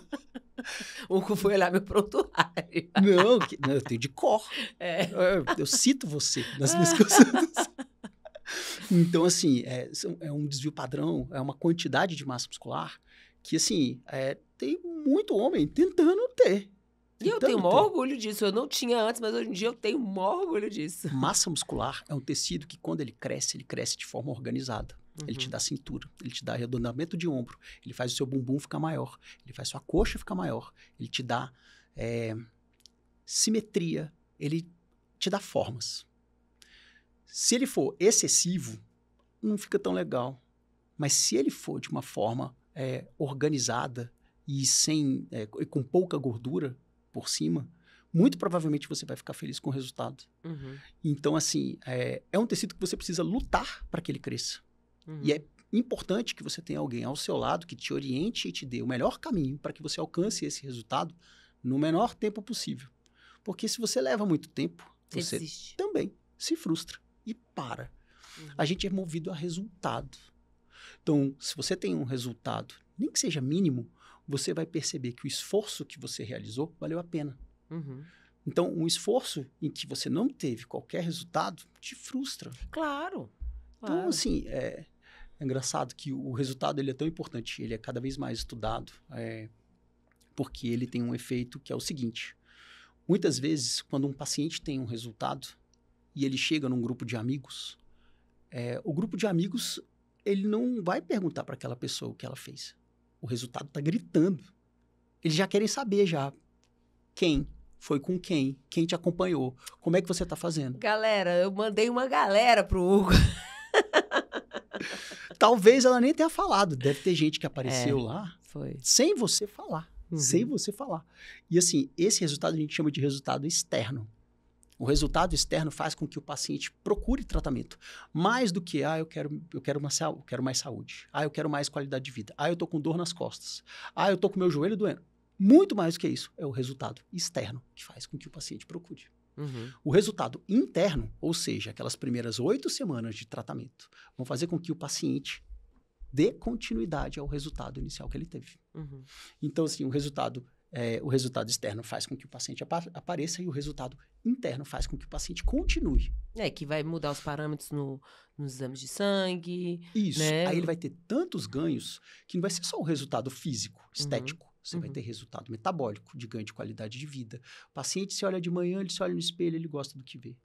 B: O que foi olhar meu prontuário. Não, que, não, eu tenho de cor. É. Eu, eu, cito você nas minhas consultas. Então, assim, é, é, um desvio padrão, é uma quantidade de massa muscular que, assim, é, tem muito homem tentando ter. E eu tenho maior orgulho disso. Eu não tinha antes, mas hoje em dia eu tenho maior orgulho disso. Massa muscular é um tecido que, quando ele cresce, ele cresce de forma organizada. Uhum. Ele te uhum. dá cintura, ele te dá arredondamento de ombro, ele faz o seu bumbum ficar maior, ele faz sua coxa ficar maior, ele te dá é, simetria, ele te dá formas. Se ele for excessivo, não fica tão legal. Mas se ele for de uma forma é, organizada e sem é, com pouca gordura por cima, muito provavelmente você vai ficar feliz com o resultado. Uhum. Então, assim, é, é um tecido que você precisa lutar para que ele cresça. Uhum. E é uhum. importante que você tenha alguém ao seu lado que te oriente e te dê o melhor caminho para que você alcance esse resultado no menor tempo possível. Porque se você leva muito tempo, você, você também se frustra e para. Uhum. A gente é movido a resultado. Então, se você tem um resultado, nem que seja mínimo, você vai perceber que o esforço que você realizou valeu a pena. Uhum. Então, um esforço em que você não teve qualquer resultado te frustra. Claro. Então, claro. Então, assim, é, é engraçado que o resultado ele é tão importante, ele é cada vez mais estudado, é, porque ele tem um efeito que é o seguinte: muitas vezes, quando um paciente tem um resultado e ele chega num grupo de amigos, é, o grupo de amigos ele não vai perguntar para aquela pessoa o que ela fez. O resultado está gritando. Eles já querem saber já quem foi com quem, quem te acompanhou, como é que você está fazendo.
A: Galera, eu mandei uma
B: galera pro Hugo. Talvez ela nem tenha falado. Deve ter gente que apareceu é, lá foi. sem você falar. Uhum. Sem você falar. E assim, esse resultado a gente chama de resultado externo. O resultado externo faz com que o paciente procure tratamento. Mais do que, ah, eu quero, eu quero, uma, eu quero mais saúde. Ah, eu quero mais qualidade de vida. Ah, eu tô com dor nas costas. Ah, eu tô com meu joelho doendo. Muito mais do que isso, é o resultado externo que faz com que o paciente procure. Uhum. O resultado interno, ou seja, aquelas primeiras oito semanas de tratamento, vão fazer com que o paciente dê continuidade ao resultado inicial que ele teve. Uhum. Então, assim, o resultado é, o resultado externo faz com que o paciente apareça e o resultado interno faz com que o paciente continue. É, que vai mudar os parâmetros no, nos exames de sangue. Isso. Né? Aí ele vai ter tantos ganhos que não vai ser só o resultado físico, uhum. estético. Uhum. Você uhum. vai ter resultado metabólico, de ganho de qualidade de vida. O paciente se olha de manhã, ele se olha no espelho, ele gosta do que vê.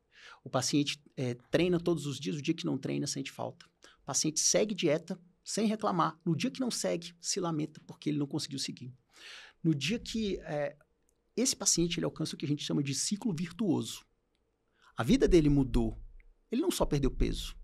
B: O paciente é, treina todos os dias, o dia que não treina sente falta. O paciente segue dieta sem reclamar. No dia que não segue, se lamenta porque ele não conseguiu seguir. No dia que é, esse paciente ele alcança o que a gente chama de ciclo virtuoso. A vida dele mudou. Ele não só perdeu peso,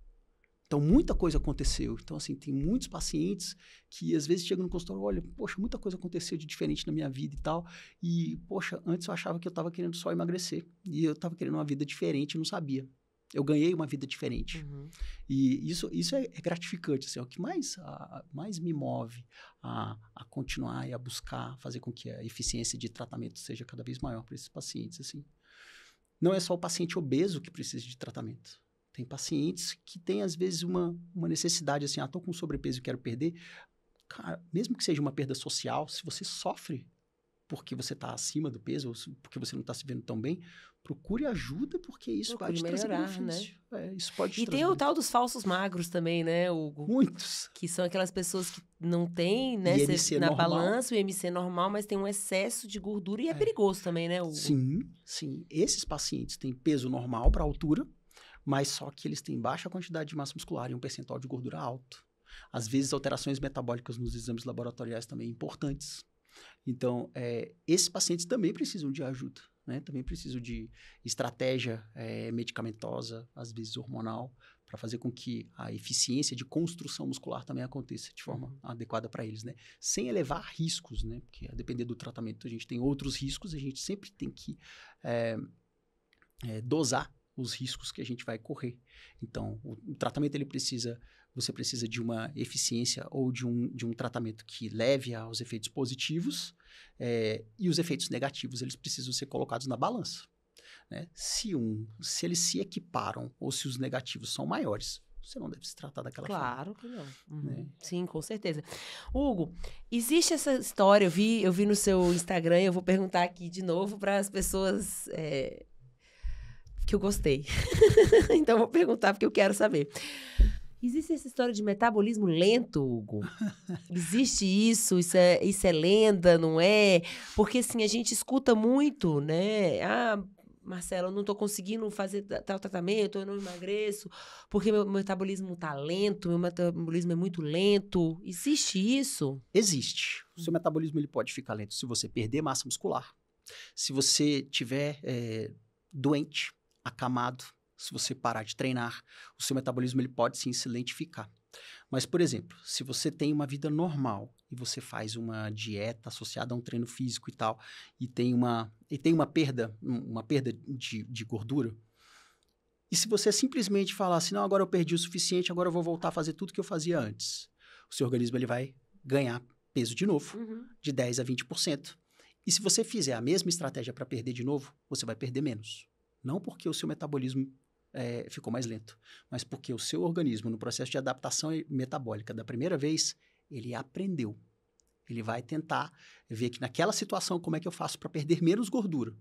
B: então, muita coisa aconteceu. Então, assim, tem muitos pacientes que às vezes chegam no consultório, olha, poxa, muita coisa aconteceu de diferente na minha vida e tal. E, poxa, antes eu achava que eu estava querendo só emagrecer. E eu estava querendo uma vida diferente e não sabia. Eu ganhei uma vida diferente. Uhum. E isso, isso é, é, gratificante. Assim, é o que mais, a, mais me move a, a continuar e a buscar fazer com que a eficiência de tratamento seja cada vez maior para esses pacientes. Assim. Não é só o paciente obeso que precisa de tratamento tem pacientes que têm, às vezes, uma, uma necessidade assim, ah, estou com sobrepeso e quero perder. Cara, mesmo que seja uma perda social, se você sofre porque você está acima do peso, ou porque você não está se vendo tão bem, procure ajuda, porque isso procure pode melhorar, trazer né? benefício. Né? É,
A: isso pode te e tem o tal dos falsos magros também, né, Hugo? Muitos. Que são aquelas pessoas que não têm, né, IMC na normal. balança, o IMC normal, mas tem um excesso de gordura e é, é perigoso também,
B: né, Hugo? Sim, sim. Esses pacientes têm peso normal para altura, mas só que eles têm baixa quantidade de massa muscular e um percentual de gordura alto. Às vezes, alterações metabólicas nos exames laboratoriais também importantes. Então, é, esses pacientes também precisam de ajuda. Né? Também precisam de estratégia é, medicamentosa, às vezes hormonal, para fazer com que a eficiência de construção muscular também aconteça de forma uhum. adequada para eles, né? Sem elevar riscos, né? Porque a depender do tratamento a gente tem outros riscos, a gente sempre tem que é, é, dosar os riscos que a gente vai correr. Então, o, o tratamento ele precisa, você precisa de uma eficiência ou de um, de um tratamento que leve aos efeitos positivos é, e os efeitos negativos eles precisam ser colocados na balança. Né? Se um, se eles se equiparam ou se os negativos são maiores, você não deve se tratar daquela claro
A: forma. Claro que não. Uhum. Né? Sim, com certeza. Hugo, existe essa história, eu vi, eu vi no seu Instagram, eu vou perguntar aqui de novo para as pessoas é, que eu gostei. então, vou perguntar porque eu quero saber. Existe essa história de metabolismo lento, Hugo? Existe isso? Isso é, isso é lenda, não é? Porque, assim, a gente escuta muito, né? Ah, Marcelo, eu não estou conseguindo fazer tal tratamento, eu não emagreço, porque meu metabolismo está lento, meu metabolismo é muito lento. Existe
B: isso? Existe. O seu metabolismo ele pode ficar lento se você perder massa muscular, se você tiver é, doente, acamado, se você parar de treinar, o seu metabolismo ele pode sim se lentificar. Mas, por exemplo, se você tem uma vida normal e você faz uma dieta associada a um treino físico e tal, e tem uma, e tem uma perda, uma perda de, de gordura, e se você simplesmente falar assim, não, agora eu perdi o suficiente, agora eu vou voltar a fazer tudo que eu fazia antes, o seu organismo ele vai ganhar peso de novo, uhum. de 10% a 20%. E se você fizer a mesma estratégia para perder de novo, você vai perder menos. Não porque o seu metabolismo é, ficou mais lento, mas porque o seu organismo, no processo de adaptação metabólica da primeira vez, ele aprendeu. Ele vai tentar ver que naquela situação como é que eu faço para perder menos gordura,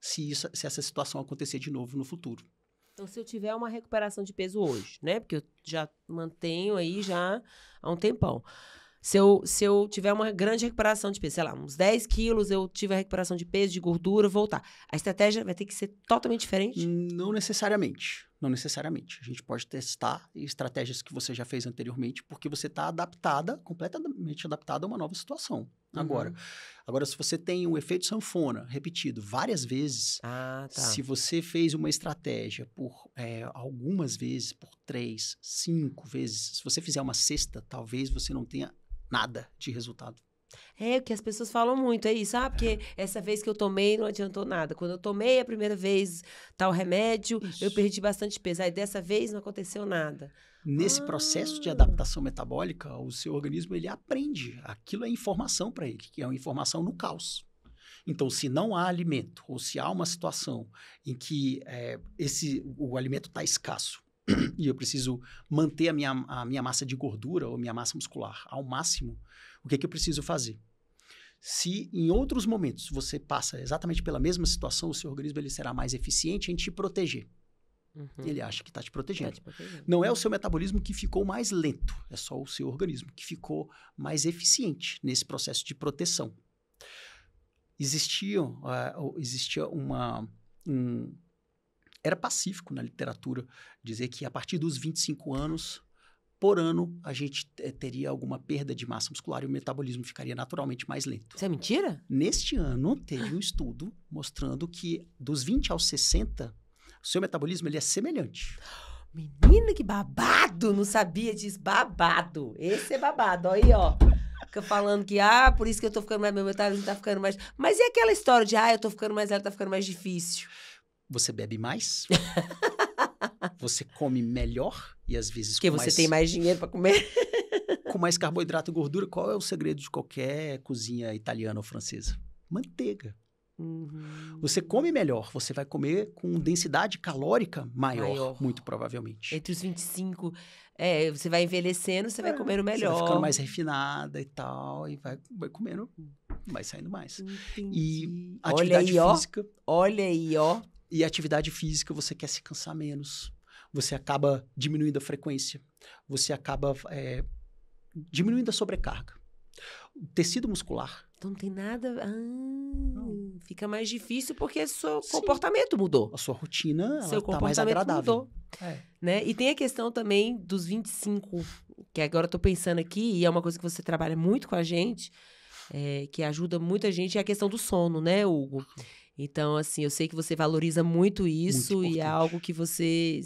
B: se, isso, se essa situação acontecer de novo no futuro.
A: Então, se eu tiver uma recuperação de peso hoje, né? Porque eu já mantenho aí já há um tempão. Se eu, se eu tiver uma grande recuperação de peso, sei lá, uns 10 quilos, eu tiver recuperação de peso, de gordura,
B: voltar. A estratégia vai ter que ser totalmente diferente? Não necessariamente. Não necessariamente. A gente pode testar estratégias que você já fez anteriormente, porque você está adaptada, completamente adaptada a uma nova situação. Uhum. Agora, agora se você tem um efeito sanfona repetido várias vezes, ah, tá. se você fez uma estratégia por é, algumas vezes, por três, cinco vezes, se você fizer uma sexta, talvez você não tenha nada de resultado.
A: É, o que as pessoas falam muito, é isso. Ah, porque essa vez que eu tomei não adiantou nada. Quando eu tomei a primeira vez tal remédio, isso. eu perdi bastante peso. Aí dessa vez
B: não aconteceu nada. Nesse ah. processo de ah. adaptação metabólica, o seu organismo ele aprende. Aquilo é informação para ele, que é uma informação no caos. Então, se não há alimento ou se há uma situação em que é, esse, o alimento está escasso, e eu preciso manter a minha, a minha massa de gordura ou minha massa muscular ao máximo, o que, é que eu preciso fazer? Se em outros momentos você passa exatamente pela mesma situação, o seu organismo ele será mais eficiente em te proteger.
A: Uhum. Ele acha
B: que está te, protegendo. Tá te protegendo. Não é o seu metabolismo que ficou mais lento, é só o seu organismo que ficou mais eficiente nesse processo de proteção. Existia, uh, ah, existia uma. Um, era pacífico na literatura dizer que a partir dos 25 anos por ano a gente eh, teria alguma perda de massa muscular e o metabolismo ficaria naturalmente mais lento. Isso é mentira? Neste ano, teve um estudo mostrando que dos 20 aos 60, o seu metabolismo ele é semelhante. Menina, que babado! Não sabia disso. Babado. Esse é babado. Aí, ó.
A: Fica falando que, ah, por isso que eu tô ficando mais... Meu metabolismo tá ficando mais... Mas e aquela história de, ah, eu tô ficando mais... velho tá ficando mais difícil?
B: Você bebe mais. você come melhor e às vezes. Porque você mais... tem mais dinheiro para comer. com mais carboidrato e gordura, qual é o segredo de qualquer cozinha italiana ou francesa? Manteiga. Uhum. Você come melhor, você vai comer com densidade calórica maior, maior. muito provavelmente. Entre os 25, é,
A: você vai envelhecendo,
B: você é, vai comendo melhor. Você vai ficando mais refinada e tal, e vai, vai comendo, hum. vai saindo mais. Entendi. E atividade olha aí, física. Ó, olha aí, ó. E atividade física, você quer se cansar menos você acaba diminuindo a frequência, você acaba é, diminuindo a sobrecarga. O tecido muscular.
A: Então não tem nada. Ah, não. Fica mais difícil porque seu Sim.
B: comportamento mudou. A sua rotina seu comportamento tá mais agradável.
A: Mudou. É. Né? E tem a questão também dos 25, que agora eu tô pensando aqui, e é uma coisa que você trabalha muito com a gente, é, que ajuda muita gente, é a questão do sono, né, Hugo? Uhum. Então, assim, eu sei que você valoriza muito isso muito e é algo que você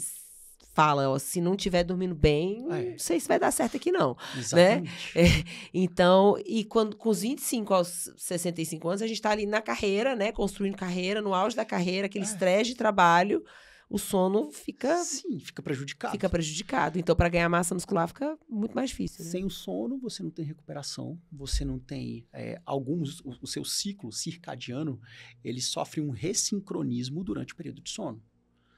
A: fala, ó, se não tiver dormindo bem, é. não sei se vai dar certo aqui não, né? Exatamente. né? É, então, e quando com os 25 aos 65 anos, a gente está ali na carreira, né, construindo carreira, no auge da carreira, aquele é. estresse de trabalho, o sono fica Sim, fica prejudicado. Fica prejudicado. Então, para ganhar massa muscular fica muito mais difícil.
B: Né? Sem o sono, você não tem recuperação, você não tem é, alguns o, o seu ciclo circadiano, ele sofre um ressincronismo durante o período de sono.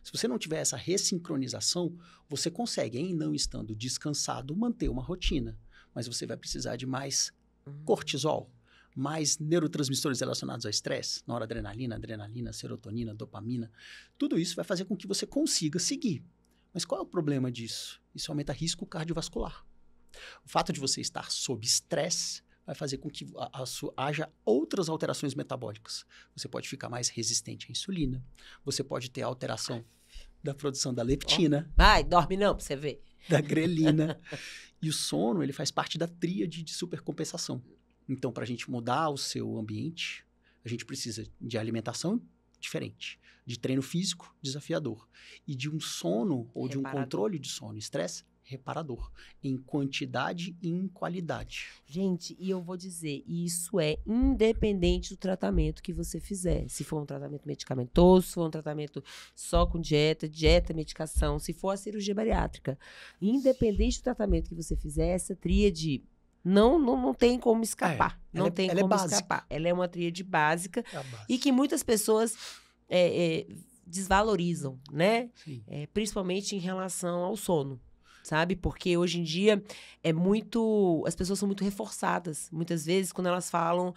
B: Se você não tiver essa ressincronização, você consegue, em não estando descansado, manter uma rotina. Mas você vai precisar de mais hum. cortisol, mais neurotransmissores relacionados ao estresse, noradrenalina, adrenalina, serotonina, dopamina. Tudo isso vai fazer com que você consiga seguir. Mas qual é o problema disso? Isso aumenta risco cardiovascular. O fato de você estar sob estresse vai fazer com que a, a sua, haja outras alterações metabólicas. Você pode ficar mais resistente à insulina, você pode ter alteração da produção da leptina. Vai, dorme não, pra você ver. Da grelina. e o sono, ele faz parte da tríade de supercompensação. Então, para a gente mudar o seu ambiente, a gente precisa de alimentação diferente, de treino físico desafiador e de um sono ou de um controle de sono, estresse reparador, em quantidade e em qualidade. Gente, e eu vou dizer,
A: isso é independente do tratamento que você fizer. Se for um tratamento medicamentoso, se for um tratamento só com dieta, dieta, medicação, se for a cirurgia bariátrica, independente do tratamento que você fizer, essa tríade não, não, não tem como escapar. É, não é tem é como é escapar. Ela é uma tríade básica, é básica. e que muitas pessoas desvalorizam, né? principalmente em relação ao sono sabe? Porque hoje em dia é muito. As pessoas são muito reforçadas. Muitas vezes, quando elas falam.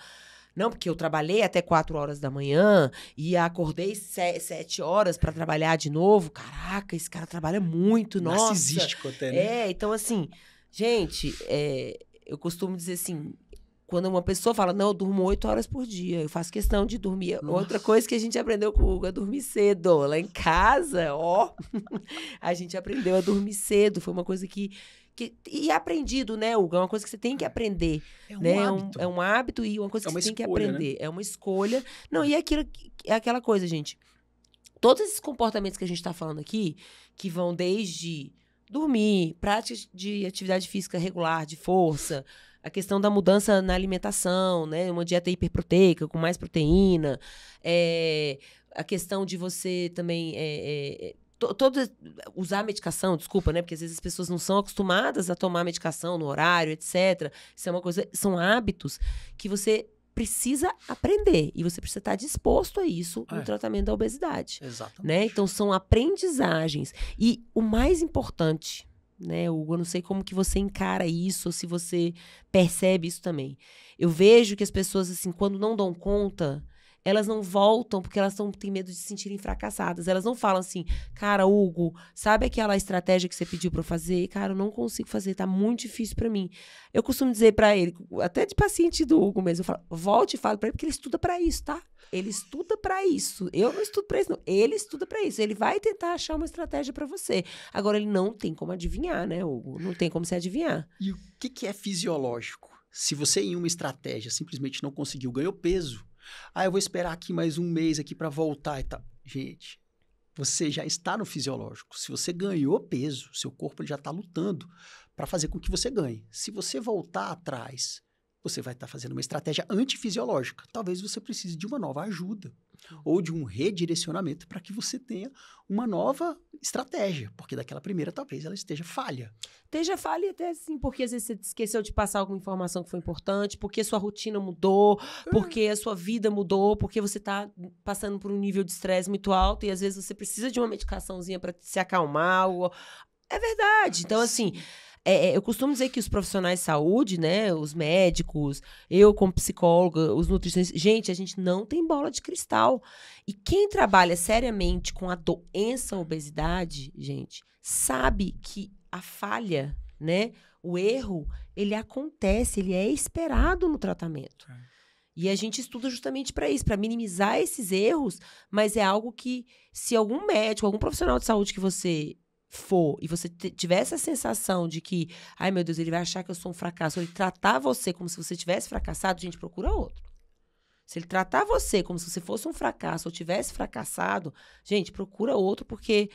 A: Não, porque eu trabalhei até 4 horas da manhã e acordei 7 horas para trabalhar de novo. Caraca, esse cara trabalha muito, nossa. Narcisístico até, né? É, então assim, gente, é, eu costumo dizer assim, quando uma pessoa fala, não, eu durmo oito horas por dia, eu faço questão de dormir. Nossa. Outra coisa que a gente aprendeu com o Hugo é dormir cedo. Lá em casa, ó, a gente aprendeu a dormir cedo. Foi uma coisa que que, e aprendido, né, Hugo? É uma coisa que você tem que aprender. É um, né? hábito. É um, é um hábito e uma coisa é que é uma você escolha, tem que né? aprender. Né? É uma escolha. Não, e é aquilo, é aquela coisa, gente. Todos esses comportamentos que a gente está falando aqui, que vão desde dormir, prática de atividade física regular, de força, a questão da mudança na alimentação, né? Uma dieta hiperproteica, com mais proteína. É, a questão de você também. É, é, é todo, usar medicação, desculpa, né? Porque às vezes as pessoas não são acostumadas a tomar medicação no horário, etc. Isso é uma coisa. São hábitos que você precisa aprender e você precisa estar disposto a isso no é. tratamento da obesidade. Exatamente. Né? Então são aprendizagens. E o mais importante né, Hugo? Eu não sei como que você encara isso, ou se você percebe isso também. Eu vejo que as pessoas, assim, quando não dão conta, elas não voltam porque elas tão, têm medo de se sentirem fracassadas. Elas não falam assim, cara, Hugo, sabe aquela estratégia que você pediu para eu fazer? Cara, eu não consigo fazer, tá muito difícil para mim. Eu costumo dizer para ele, até de paciente do Hugo mesmo, eu falo, volte e fale para ele, porque ele estuda para isso, tá? Ele estuda para isso. Eu não estudo para isso, não. Ele estuda para isso. Ele vai tentar achar uma estratégia para você. Agora, ele não tem como adivinhar, né, Hugo? Não tem como se adivinhar. E o
B: que, que é fisiológico? Se você, em uma estratégia, simplesmente não conseguiu, ganhou peso, ah, eu vou esperar aqui mais um mês aqui para voltar e tal. Gente, você já está no fisiológico. Se você ganhou peso, seu corpo já está lutando para fazer com que você ganhe. Se você voltar atrás, você vai estar tá fazendo uma estratégia antifisiológica. Talvez você precise de uma nova ajuda ou de um redirecionamento para que você tenha uma nova estratégia, porque daquela primeira talvez ela esteja falha. Esteja falha até assim, porque às vezes você esqueceu de passar alguma informação que foi
A: importante, porque sua rotina mudou, é. porque a sua vida mudou, porque você está passando por um nível de estresse muito alto e às vezes você precisa de uma medicaçãozinha para se acalmar. Ou... É verdade. Então, assim. Sim é, é, eu costumo dizer que os profissionais de saúde, né, os médicos, eu como psicóloga, os nutricionistas, gente, a gente não tem bola de cristal. E quem trabalha seriamente com a doença a obesidade, gente, sabe que a falha, né, o erro, ele acontece, ele é esperado no tratamento. É. E a gente estuda justamente para isso, para minimizar esses erros, mas é algo que se algum médico, algum profissional de saúde que você for e você tivesse a sensação de que, ai meu Deus, ele vai achar que eu sou um fracasso, ou ele tratar você como se você tivesse fracassado, gente, procura outro. Se ele tratar você como se você fosse um fracasso ou tivesse fracassado, gente, procura outro, porque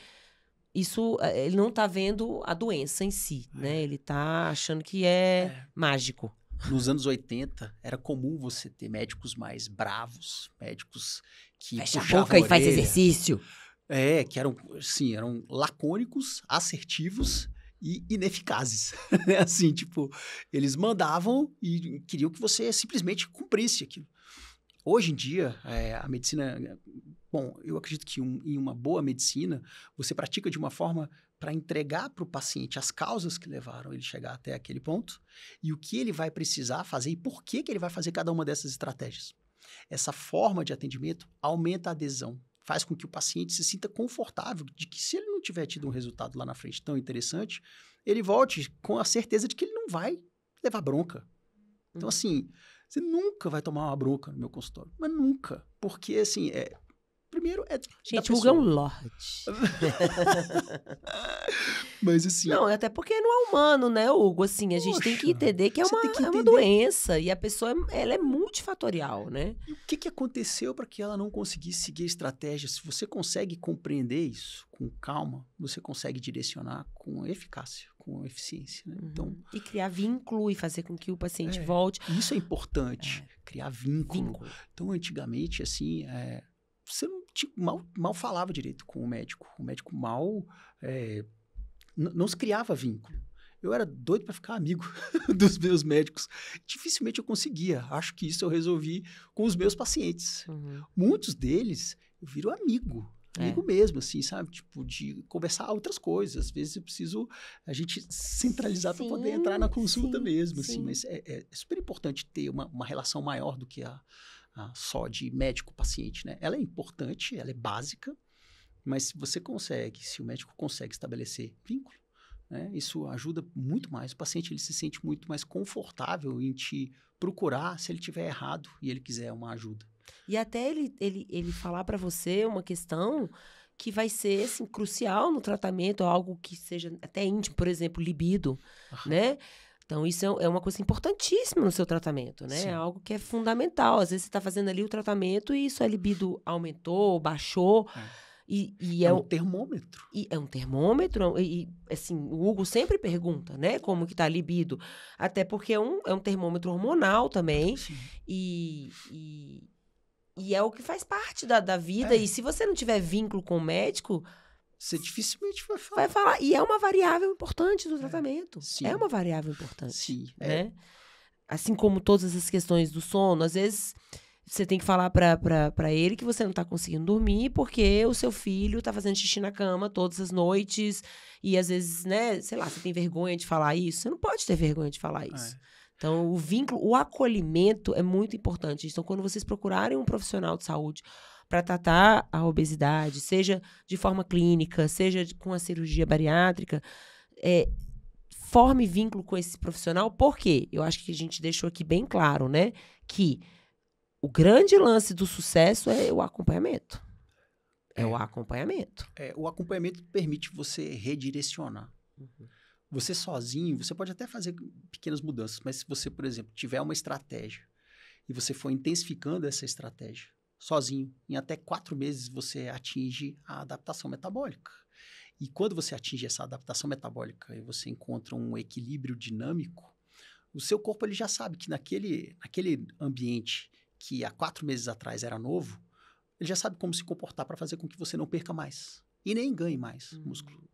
A: isso eh, ele não está
B: vendo a doença em si, é. né? Ele está achando que é, é, mágico. Nos anos 80, era comum você ter médicos mais bravos, médicos que. Fecha a boca a e faz exercício é, que eram, sim, eram lacônicos, assertivos e ineficazes. assim, tipo, eles mandavam e queriam que você simplesmente cumprisse aquilo. Hoje em dia, é, a medicina. Bom, eu acredito que um, em uma boa medicina, você pratica de uma forma para entregar para o paciente as causas que levaram ele chegar até aquele ponto e o que ele vai precisar fazer e por que, que ele vai fazer cada uma dessas estratégias. Essa forma de atendimento aumenta a adesão faz com que o paciente se sinta confortável de que se ele não tiver tido um resultado lá na frente tão interessante, ele volte com a certeza de que ele não vai levar bronca. Então, uhum. assim, você nunca vai tomar uma bronca no meu consultório, mas nunca. Porque, assim, é, primeiro é. Gente, Hugo é um lorde.
A: Mas assim. Não, até porque não é humano, né, Hugo? Assim, a gente Poxa, tem que entender que é uma, que é uma doença
B: e a pessoa é, ela é multifatorial, né? E o que, que aconteceu para que ela não conseguisse seguir a estratégia? Se você consegue compreender isso com calma, você consegue direcionar com eficácia com eficiência. Né? Uhum. Então, e criar vínculo e fazer com que o paciente é, volte. Isso é importante, é. criar vínculo. vínculo. Então, antigamente, assim, é, você não mal, mal falava direito com o médico. O médico mal. É, não se criava vínculo. Eu era doido para ficar amigo dos meus médicos. Dificilmente eu conseguia. Acho que isso eu resolvi com os meus pacientes. Uhum. Muitos deles eu viro amigo. Amigo é. mesmo, assim, sabe? Tipo, de conversar outras coisas. Às vezes eu preciso a gente centralizar para poder entrar na consulta sim, mesmo, assim. sim. assim. Mas é, é, é, super importante ter uma, uma relação maior do que a, ah, só de médico-paciente, né? Ela é importante, ela é básica, mas se você consegue, se o médico consegue estabelecer vínculo, né, isso ajuda muito mais. O paciente ele se sente muito mais confortável em te procurar se ele tiver errado e ele quiser uma ajuda.
A: E até ele,
B: ele, ele falar
A: para você uma questão que vai ser assim, crucial no tratamento, algo que seja até íntimo, por exemplo, libido, né? Então, isso é, é uma coisa importantíssima no seu tratamento, né? Sim. É algo que é fundamental. Às vezes você está fazendo ali o tratamento e sua libido aumentou, baixou. É. E, e é, é, um termômetro. E é um termômetro. É e, assim, o Hugo sempre pergunta, né? Como que está a libido. Até porque é um, é um termômetro hormonal também. E, e, e, é o que faz parte da, da vida. É. E se você não tiver vínculo com o médico, você dificilmente vai falar. Vai falar. E é uma variável importante do é. tratamento. É, é uma variável importante. Sim. Né? É. Assim como todas essas questões do sono, às vezes você tem que falar para ele que você não tá conseguindo dormir porque o seu filho tá fazendo xixi na cama todas as noites e às vezes, né, sei lá, você tem vergonha de falar isso. Você não pode ter vergonha de falar isso. É. Então, o vínculo, o acolhimento é muito importante. Então, quando vocês procurarem um profissional de saúde para tratar a obesidade, seja de forma clínica, seja com a cirurgia bariátrica, é, forme vínculo com esse profissional, porque eu acho que a gente deixou aqui bem claro, né? Que o grande lance do sucesso é o acompanhamento. É, é o
B: acompanhamento. É, o acompanhamento permite você redirecionar. Uhum. Você sozinho, você pode até fazer pequenas mudanças, mas se você, por exemplo, tiver uma estratégia e você for intensificando essa estratégia, sozinho. Em até quatro meses você atinge a adaptação metabólica. E quando você atinge essa adaptação metabólica e você encontra um equilíbrio dinâmico, o seu corpo ele já sabe que naquele, naquele ambiente que há quatro meses atrás era novo, ele já sabe como se comportar para fazer com que você não perca mais e nem ganhe mais uhum. músculo.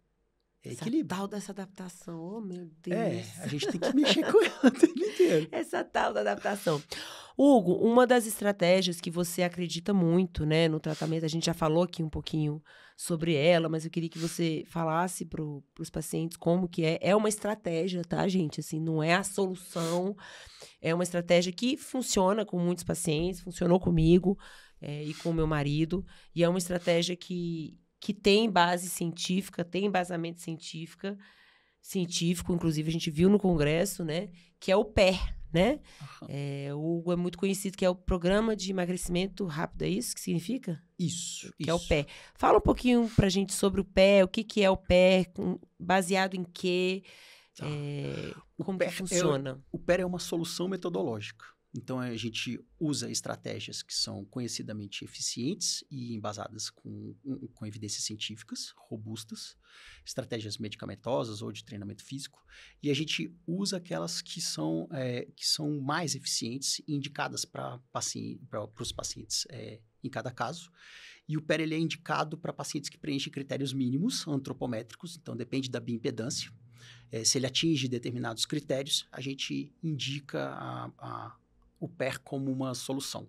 B: É Essa equilíbrio. tal dessa adaptação,
A: oh meu Deus. É, a gente tem que mexer com ela o tempo inteiro. Essa tal da adaptação. Hugo, uma das estratégias que você acredita muito, né, no tratamento, a gente já falou aqui um pouquinho sobre ela, mas eu queria que você falasse para os pacientes como que é. É uma estratégia, tá, gente? Assim, não é a solução. É uma estratégia que funciona com muitos pacientes, funcionou comigo é, e com meu marido, e é uma estratégia que que tem base científica, tem embasamento científica, científico, inclusive a gente viu no Congresso, né? Que é o PER, né? Uhum. É, o é muito conhecido, que é o Programa de Emagrecimento Rápido, é isso que significa? Isso. Que isso. é o PER. Fala um pouquinho pra gente sobre o PER, o que, que é o PER, baseado em quê, tá. é, como é funciona. É,
B: o PER é uma solução metodológica. Então a gente usa estratégias que são conhecidamente eficientes e embasadas com, com evidências científicas robustas, estratégias medicamentosas ou de treinamento físico, e a gente usa aquelas que são, é, que são mais eficientes e indicadas para paci os pacientes é, em cada caso. E o PER ele é indicado para pacientes que preenchem critérios mínimos antropométricos, então depende da bioimpedância. É, se ele atinge determinados critérios, a gente indica a, a o PER como uma solução.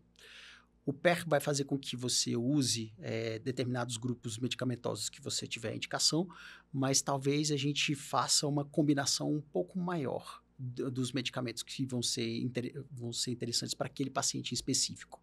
B: O PER vai fazer com que você use é, determinados grupos medicamentosos que você tiver indicação, mas talvez a gente faça uma combinação um pouco maior dos medicamentos que vão ser, vão ser interessantes para aquele paciente específico.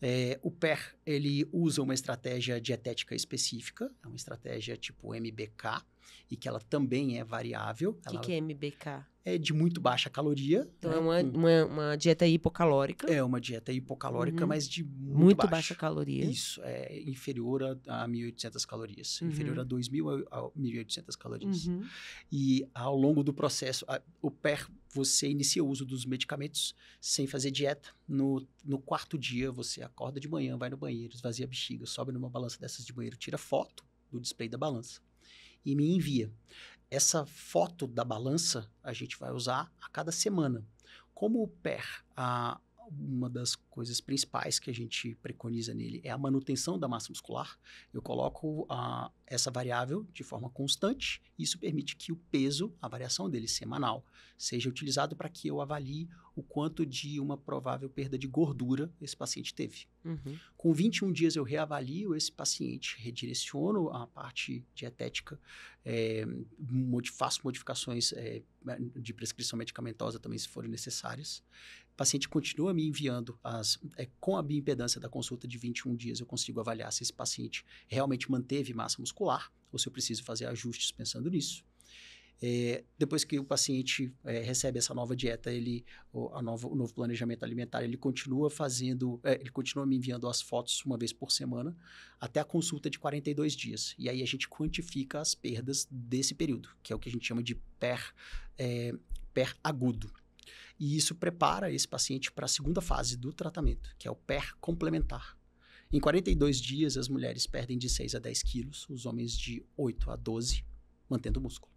B: É, o PER, ele usa uma estratégia dietética específica, é uma estratégia tipo MBK, e que ela também é variável. O que, que, é
A: MBK?
B: É de muito baixa caloria. Então né? é uma, uma, uma, dieta hipocalórica. É uma dieta hipocalórica, uhum. mas de muito, muito baixa. baixa. caloria. Isso, é inferior a, a 1.800 calorias. Uhum. Inferior a 2.000 a, 1.800 calorias. Uhum. E ao longo do processo, a, o PER você inicia o uso dos medicamentos sem fazer dieta. No, no quarto dia, você acorda de manhã, vai no banheiro, esvazia a bexiga, sobe numa balança dessas de banheiro, tira foto do display da balança e me envia. Essa foto da balança a gente vai usar a cada semana. Como o PER, a, uma das coisas principais que a gente preconiza nele é a manutenção da massa muscular. Eu coloco essa variável de forma constante, isso permite que o peso, a variação dele semanal, seja utilizado para que eu avalie o quanto de uma provável perda de gordura esse paciente teve. Uhum. Com 21 dias eu reavalio esse paciente, redireciono a parte dietética, é, faço modificações é, é, de prescrição medicamentosa também, se forem necessárias. O paciente continua me enviando as, é, com a bioimpedância da consulta de 21 dias, eu consigo avaliar se esse paciente realmente manteve massa muscular ou se eu preciso fazer ajustes pensando nisso. É, depois que o paciente é, recebe essa nova dieta, ele, o, a nova, o novo planejamento alimentar, ele continua fazendo, é, ele continua me enviando as fotos uma vez por semana, até a consulta de 42 dias. E aí a gente quantifica as perdas desse período, que é o que a gente chama de per, é, per agudo. E isso prepara esse paciente para a segunda fase do tratamento, que é o per complementar. Em 42 dias, as mulheres perdem de 6 a 10 quilos, os homens de 8 a 12, mantendo o músculo.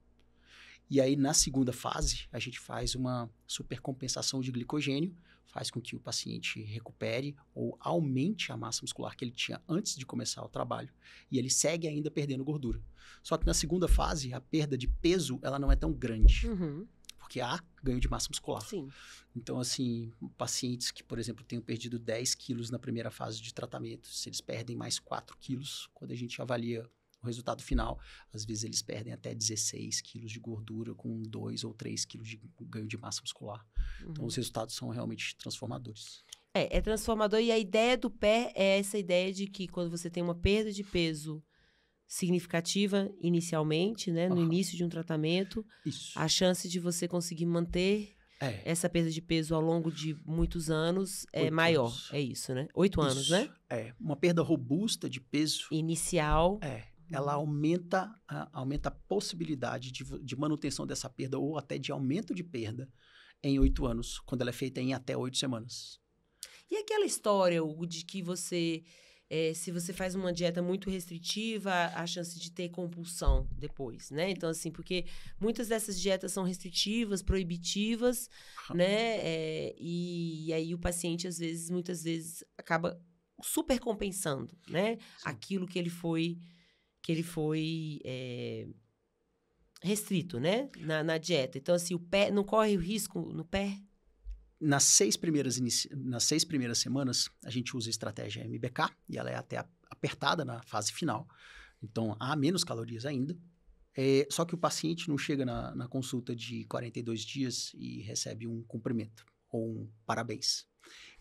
B: E aí, na segunda fase, a gente faz uma supercompensação de glicogênio, faz com que o paciente recupere ou aumente a massa muscular que ele tinha antes de começar o trabalho, e ele segue ainda perdendo gordura. Só que na segunda fase, a perda de peso ela não é tão grande. Uhum. Porque há ganho de massa muscular. Sim. Então, assim, pacientes que, por exemplo, tenham perdido 10 quilos na primeira fase de tratamento, se eles perdem mais 4 quilos, quando a gente avalia o resultado final, às vezes eles perdem até 16 quilos de gordura com 2 ou 3 quilos de ganho de massa muscular. Uhum. Então, os uhum. resultados são realmente transformadores.
A: É, é transformador e a ideia do pé é essa ideia de que quando você tem uma perda de peso significativa inicialmente, né, no uhum. início de um tratamento, Isso. a chance de você conseguir manter é. Essa perda de peso ao longo de
B: muitos anos é Oito maior. Anos. É isso, né? Oito isso. anos, né? É. Uma perda robusta de peso. Inicial. É ela uhum. aumenta a, aumenta a possibilidade de, de manutenção dessa perda ou até de aumento de perda em oito anos, quando ela é feita em até oito semanas.
A: E aquela história, Hugo, de que você, é, se você faz uma dieta muito restritiva, a chance de ter compulsão depois, né? Então, assim, porque muitas dessas dietas são restritivas, proibitivas, né? É, e, e aí o paciente, às vezes, muitas vezes, acaba supercompensando, né? Sim. Aquilo que ele foi que ele foi é, restrito, né? Na, na, dieta. Então, assim, o pé não corre o risco no pé?
B: Nas seis, primeiras inici... Nas seis primeiras semanas, a gente usa a estratégia MBK e ela é até apertada na fase final. Então, há menos calorias ainda. É, só que o paciente não chega na, na, consulta de 42 dias e recebe um cumprimento ou um parabéns.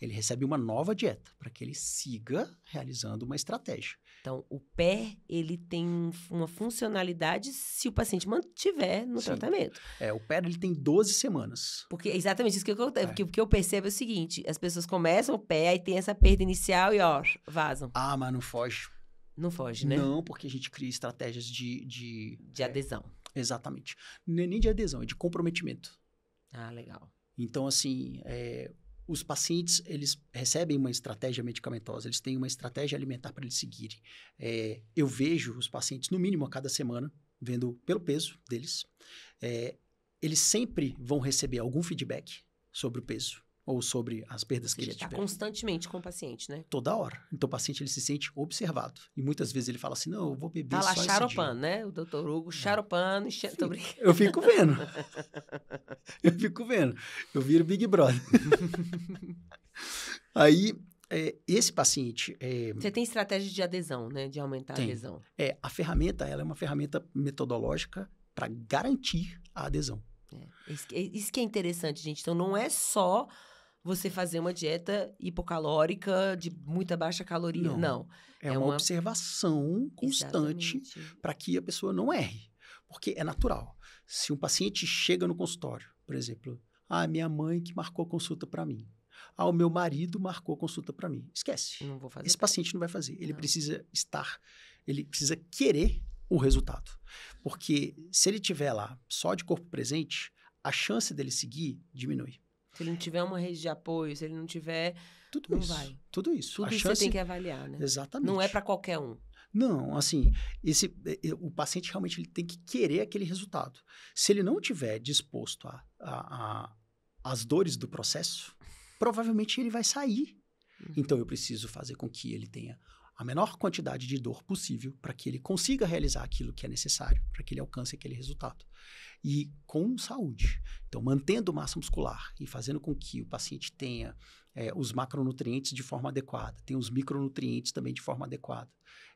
B: Ele recebe uma nova dieta para que ele siga realizando uma estratégia. Então, o pé, ele tem
A: uma funcionalidade se o paciente mantiver no Sim. tratamento.
B: É, o pé, ele tem 12 semanas.
A: Porque, exatamente, isso que eu, é. que, que eu percebo é o seguinte, as pessoas começam o pé, aí tem essa perda inicial e, ó, vazam. Ah, mas não foge.
B: Não foge, né? Não, porque a gente cria estratégias de... De, de é, adesão. É, exatamente. Não é nem de adesão, é de comprometimento. Ah, legal. Então, assim, é, os pacientes eles recebem uma estratégia medicamentosa, eles têm uma estratégia alimentar para eles seguirem. É, eu vejo os pacientes, no mínimo a cada semana, vendo pelo peso deles, é, eles sempre vão receber algum feedback sobre o peso ou sobre as perdas que ele está
A: constantemente com o paciente, né?
B: Toda hora. Então o paciente ele se sente observado. E muitas vezes ele fala assim: "Não, eu vou beber tá só lá charopan,
A: né? O doutor Hugo charopan, é. brincando. Eu fico vendo.
B: eu fico vendo. Eu viro Big Brother. Aí é, esse paciente. É, Você
A: tem estratégia de adesão, né? De aumentar tem. a adesão.
B: É, a ferramenta ela é uma ferramenta metodológica para garantir a adesão.
A: É. Isso, é, isso que é interessante, gente. Então, não é só você fazer uma dieta hipocalórica de muita baixa caloria. Não. não.
B: É, é uma, uma, observação constante para que a pessoa não erre. Porque é natural. Se um paciente chega no consultório, por exemplo, ah, minha mãe que marcou a consulta para mim. Ah, o meu marido marcou a consulta para mim. Esquece. Não vou fazer. Esse paciente não vai fazer. Ele não. precisa estar, ele precisa querer o resultado. Porque se ele tiver lá só de corpo presente, a chance dele seguir diminui.
A: Se ele não tiver uma rede de apoio,
B: se ele não tiver. Tudo não isso. vai. Tudo isso. Tudo a isso chance... você tem que
A: avaliar, né? Exatamente. Não
B: é para qualquer um. Não, assim, esse, é, é, o paciente realmente ele tem que querer aquele resultado. Se ele não tiver disposto a, a, a as dores do processo, provavelmente ele vai sair. Uhum. Então eu preciso fazer com que ele tenha a menor quantidade de dor possível para que ele consiga realizar aquilo que é necessário, para que ele alcance aquele resultado. E com saúde. Então, mantendo massa muscular e fazendo com que o paciente tenha é, os macronutrientes de forma adequada, tenha os micronutrientes também de forma adequada,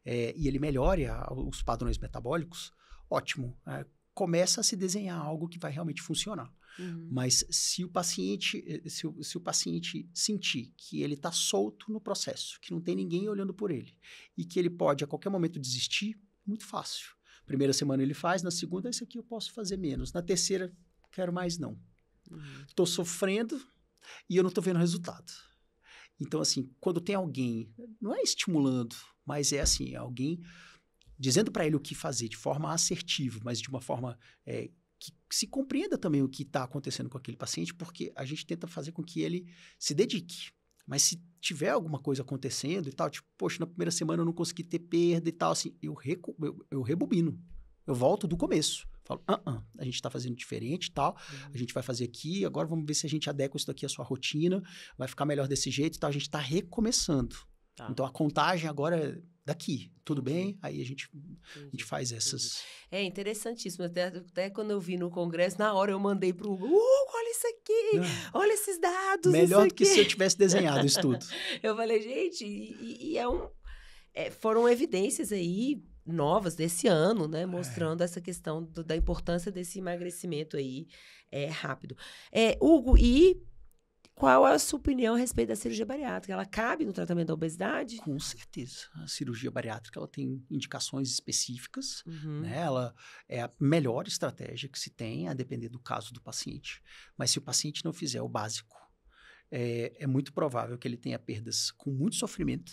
B: é, e ele melhore a, os padrões metabólicos, ótimo. É, começa a se desenhar algo que vai realmente funcionar. Uhum. Mas se o paciente, eh, se o, se o paciente sentir que ele está solto no processo, que não tem ninguém olhando por ele e que ele pode a qualquer momento desistir, muito fácil. Primeira semana ele faz, na segunda, isso aqui eu posso fazer menos. Na terceira, quero mais não. Estou uhum. sofrendo e eu não estou vendo resultado. Então, assim, quando tem alguém, não é estimulando, mas é assim, alguém dizendo para ele o que fazer de forma assertiva, mas de uma forma é, que se compreenda também o que está acontecendo com aquele paciente, porque a gente tenta fazer com que ele se dedique. Mas se tiver alguma coisa acontecendo e tal, tipo, poxa, na primeira semana eu não consegui ter perda e tal, assim, eu, recu eu, eu rebobino. Eu volto do começo. Falo, ah, ah a gente está fazendo diferente e tal, uhum. a gente vai fazer aqui, agora vamos ver se a gente adequa isso daqui à sua rotina, vai ficar melhor desse jeito e tal. A gente está recomeçando. Tá. Então a contagem agora é daqui, tudo bem? Aí a gente, a gente faz essas.
A: É interessantíssimo. Até, até quando eu vi no congresso, na hora eu mandei para o Hugo: olha isso aqui, ah. olha esses dados. Melhor do que se eu tivesse desenhado isso tudo. eu falei, gente, e, e é um. É, foram evidências aí novas desse ano, né? É. Mostrando é. essa questão do, da importância desse emagrecimento aí é, rápido. É, Hugo, e qual é a sua
B: opinião a respeito da cirurgia bariátrica? Ela cabe no tratamento da obesidade? Com certeza. A cirurgia bariátrica ela tem indicações específicas, uhum. né? ela é a melhor estratégia que se tem, a depender do caso do paciente. Mas se o paciente não fizer o básico, é, é muito provável que ele tenha perdas com muito sofrimento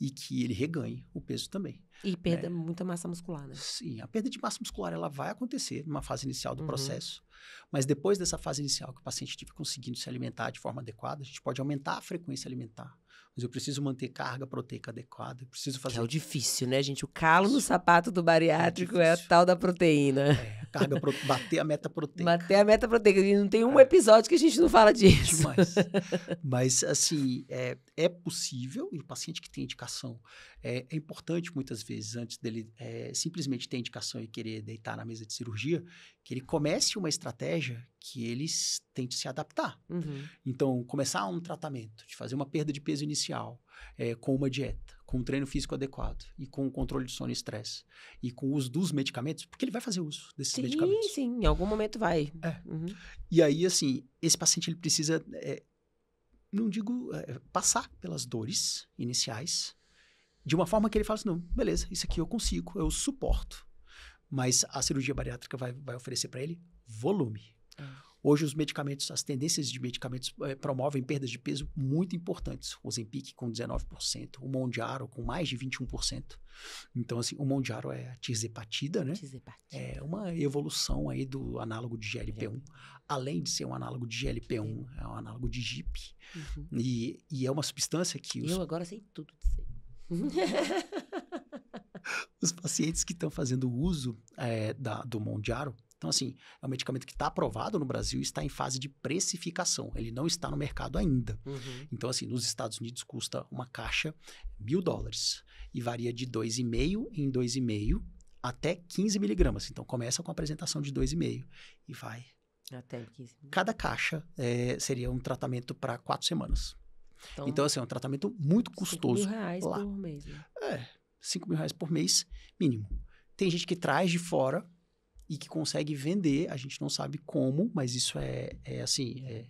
B: e que ele reganhe o peso também. E perda né? muita massa muscular, né? Sim, a perda de massa muscular ela vai acontecer numa fase inicial do uhum. processo, mas depois dessa fase inicial que o paciente estiver conseguindo se alimentar de forma adequada, a gente pode aumentar a frequência alimentar mas eu preciso manter carga proteica adequada, eu preciso é fazer. é o difícil, né, gente? O calo no sapato do bariátrico é, é a tal da proteína. É, carga pro... bater a meta
A: proteica. Bater a meta proteica. E não tem um é. episódio que a gente não fala disso.
B: Demais. mas, assim, é, é possível, e o paciente que tem indicação, é, é importante muitas vezes, antes dele é, simplesmente ter indicação e querer deitar na mesa de cirurgia, que ele comece uma estratégia que eles tente se adaptar. Uhum. Então, começar um tratamento, de fazer uma perda de peso inicial, é, com uma dieta, com um treino físico adequado e com o um controle de sono e estresse e com o uso dos medicamentos, porque ele vai fazer uso desses sim, medicamentos. Sim, sim, em algum momento vai. É. Uhum. E aí, assim, esse paciente ele precisa, é, não digo é, passar pelas dores iniciais, de uma forma que ele fala assim, não, beleza, isso aqui eu consigo, eu suporto mas a cirurgia bariátrica vai, vai oferecer para ele volume. É. Hoje os medicamentos, as tendências de medicamentos eh, promovem perdas de peso muito importantes. O Zempic com 19%, o Mondiaro com mais de 21%. Então assim, o Mondiaro é a tirzepatida, né? Tirzepatida. É uma evolução aí do análogo de GLP-1. É. Além de ser um análogo de GLP-1, é um análogo de GIP. Uhum. E, e, é uma substância que... Os... Eu agora sei tudo disso aí. os pacientes que estão fazendo uso é, da, do Mondiaro, então, assim, é um medicamento que está aprovado no Brasil e está em fase de precificação. Ele não está no mercado ainda. Uhum. Então, assim, nos Estados Unidos custa uma caixa mil dólares e varia de 2,5 em 2,5 até 15 miligramas. Então, começa com a apresentação de 2,5 e vai.
A: Até 15.
B: Cada caixa é, seria um tratamento para quatro semanas. Então, então, assim, é um tratamento muito custoso. reais lá. por mês. Né? É. 5 mil reais por mês, mínimo. Tem gente que traz de fora e que consegue vender, a gente não sabe como, mas isso é, é assim, é,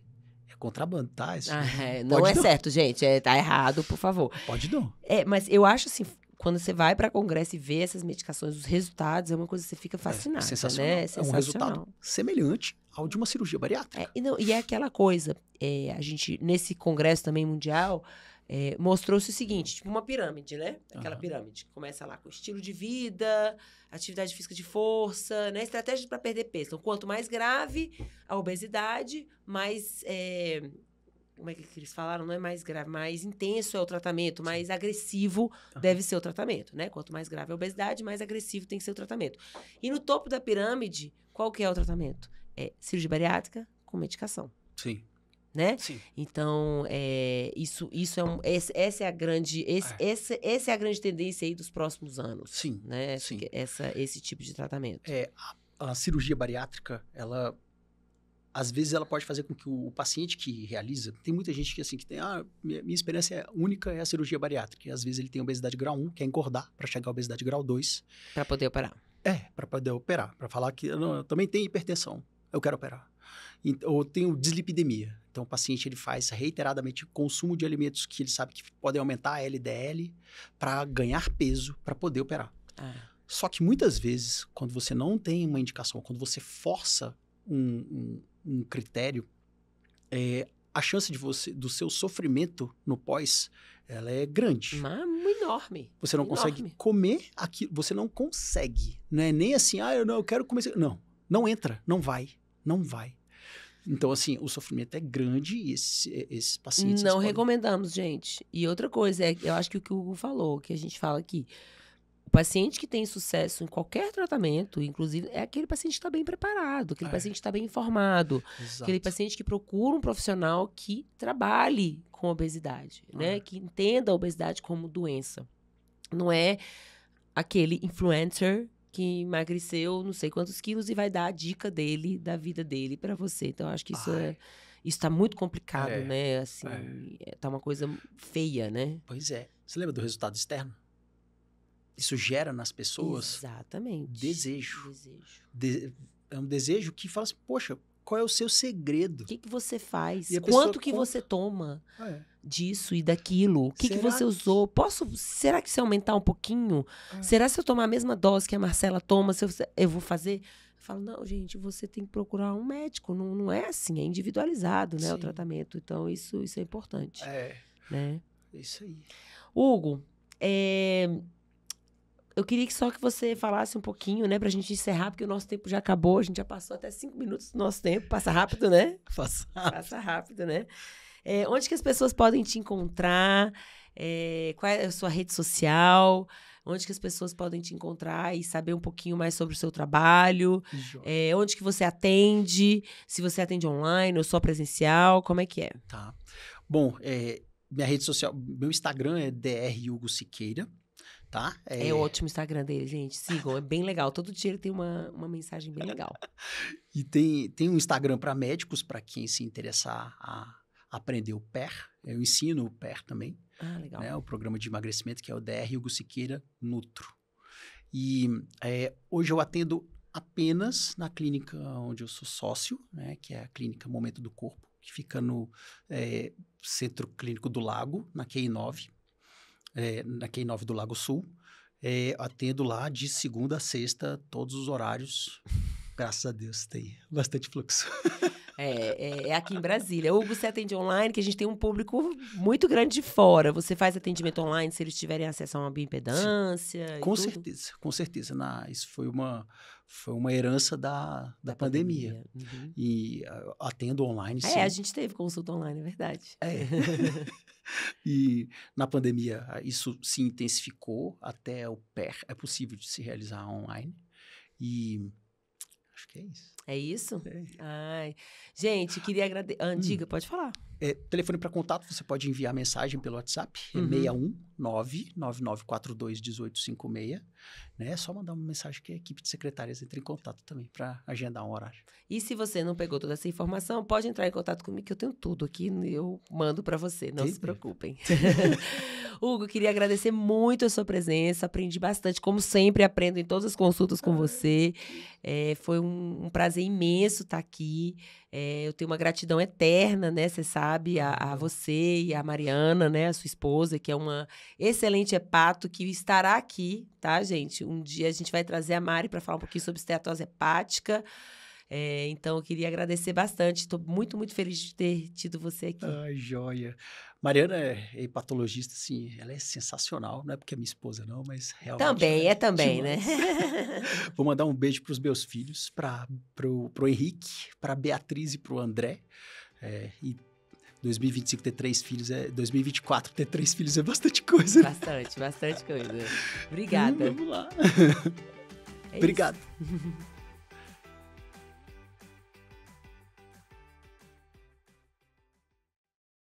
B: é contrabando, tá? Isso, ah, é, não é não. certo, gente, é, tá errado, por favor. Pode não. É, mas eu acho assim, quando você
A: vai para congresso e vê essas medicações, os resultados, é uma coisa que você fica fascinado, é, sensacional. né? É, sensacional. é um resultado
B: semelhante ao de uma cirurgia bariátrica. É, e, não,
A: e é aquela coisa, é, a gente, nesse congresso também mundial, é, mostrou-se o seguinte, tipo uma pirâmide, né? Aquela uhum. pirâmide. Começa lá com estilo de vida, atividade física de força, né? Estratégia para perder peso. Então, quanto mais grave a obesidade, mais... É, como é que eles falaram? Não é mais grave, mais intenso é o tratamento, mais agressivo uhum. deve ser o tratamento, né? Quanto mais grave a obesidade, mais agressivo tem que ser o tratamento. E no topo da pirâmide, qual que é o tratamento? É cirurgia bariátrica com medicação. Sim né? Sim. Então, é, isso, isso é um, esse, essa é a grande, esse, é. Essa, essa é a grande tendência aí dos próximos anos. Sim, né? Sim. Essa, esse tipo de tratamento.
B: É, a, a, cirurgia bariátrica, ela, às vezes, ela pode fazer com que o, o, paciente que realiza, tem muita gente que assim que tem, ah, minha, minha experiência é única é a cirurgia bariátrica. às vezes ele tem obesidade grau 1, quer engordar para chegar à obesidade grau 2. Para poder operar. É, para poder operar, para falar que não, eu também tenho hipertensão, eu quero operar ou tem o dislipidemia. Então, o paciente ele faz reiteradamente consumo de alimentos que ele sabe que podem aumentar a LDL para ganhar peso, para poder operar. É. Só que muitas vezes, quando você não tem uma indicação, quando você força um, um, um critério, é, a chance de você, do seu sofrimento no pós, ela é grande. Mamo,
A: é enorme. Você não enorme. consegue
B: comer aquilo, você não consegue. Não é nem assim, ah, eu não eu quero comer. Não, não entra, não vai, não vai. Então, assim, o sofrimento é grande e esse, esses pacientes. Não podem...
A: recomendamos, gente. E outra coisa, é, eu acho que o que o Hugo falou, que a gente fala aqui. O paciente que tem sucesso em qualquer tratamento, inclusive, é aquele paciente que está bem preparado, aquele é. paciente que está bem informado, Exato. aquele paciente que procura um profissional que trabalhe com obesidade, né? É. Que entenda a obesidade como doença. Não é aquele influencer que emagreceu não sei quantos quilos e vai dar a dica dele, da vida dele para você. Então, acho que isso é, Ai. é isso tá muito complicado, é, né? Assim,
B: é. é. tá uma coisa feia, né? Pois é. Você lembra do resultado externo? Isso gera nas pessoas Exatamente. desejo. Desejo. De, é um desejo que fala assim, poxa, qual é o seu segredo? O que, que você faz? Quanto que conta.
A: você toma ah, é. disso e daquilo? O que, que você usou? Posso? Será que se aumentar um pouquinho? Ah. Será se eu tomar a mesma dose que a Marcela toma, se eu, eu vou fazer? Eu falo, não, gente, você tem que procurar um médico. Não, não é assim, é individualizado, né? O tratamento. Então, isso, isso é importante. É. Né? Isso aí. Hugo, é eu queria que só que você falasse um pouquinho, né, pra gente encerrar, porque o nosso tempo já acabou, a gente já passou até cinco minutos do nosso tempo. Passa rápido, né? Passa rápido. Passa rápido, né? É, onde que as pessoas podem te encontrar? É, qual é a sua rede social? Onde que as pessoas podem te encontrar e saber um pouquinho mais sobre o seu trabalho? É, onde que você atende? Se você atende online ou só presencial? Como é que é?
B: Tá. Bom, é, minha rede social, meu Instagram é hugo Siqueira tá? É... é ótimo o Instagram dele, gente. Sigam, é bem legal. Todo dia ele tem uma, uma mensagem bem legal. e tem, tem um Instagram para médicos, para quem se interessar a aprender o PER. Eu ensino o PER também. Ah, legal. Né? O programa de emagrecimento, que é o DR Hugo Siqueira Nutro. E é, hoje eu atendo apenas na clínica onde eu sou sócio, né, que é a Clínica Momento do Corpo, que fica no é, Centro Clínico do Lago, na QI9 é, na Q9 do Lago Sul. É, atendo lá de segunda a sexta, todos os horários. Graças a Deus tem bastante fluxo.
A: É, é, é, aqui em Brasília. Ou você atende online, que a gente tem um público muito grande de fora. Você faz atendimento online se eles tiverem acesso a uma bioimpedância? Com certeza,
B: com certeza. Na, isso foi uma, foi uma herança da, da, da pandemia. pandemia. Uhum. E ah, atendo online. Ah, é, a
A: gente teve consulta online, é verdade.
B: É. e na pandemia isso se intensificou até o PER. É possível de se realizar online. E acho que é isso. É isso? É. Ai. Gente, queria agradecer. Ah, hum. diga, pode falar. É, telefone para contato, você pode enviar mensagem pelo WhatsApp, é uhum. 619 9942 1856. Né? É só mandar uma mensagem que a equipe de secretárias entre em contato também para agendar um horário.
A: E se você não pegou toda essa informação, pode entrar em contato comigo, que eu tenho tudo aqui, eu mando para você, não Sim. se preocupem. Hugo, queria agradecer muito a sua presença, aprendi bastante, como sempre, aprendo em todas as consultas com você. É, foi um, um prazer imenso estar aqui. É, eu tenho uma gratidão eterna, né? Você sabe, a, a, uhum. você e a Mariana, né? A sua esposa, que é uma excelente hepato, que estará aqui, tá, gente? Um dia a gente vai trazer a Mari para falar um pouquinho sobre esteatose hepática. É, então, eu queria agradecer bastante. Estou muito, muito feliz de ter tido você aqui. Ai,
B: joia. Mariana é hepatologista, assim, ela é sensacional, não é porque é minha esposa, não, mas realmente. Também, é, é também, né? Vou mandar um beijo para os meus filhos, para o Henrique, para Beatriz e para o André. É, e 2025 ter três filhos é 2024 ter três filhos é bastante coisa. Bastante, bastante coisa. Hum, Obrigada. Hum, vamos lá. É Obrigado.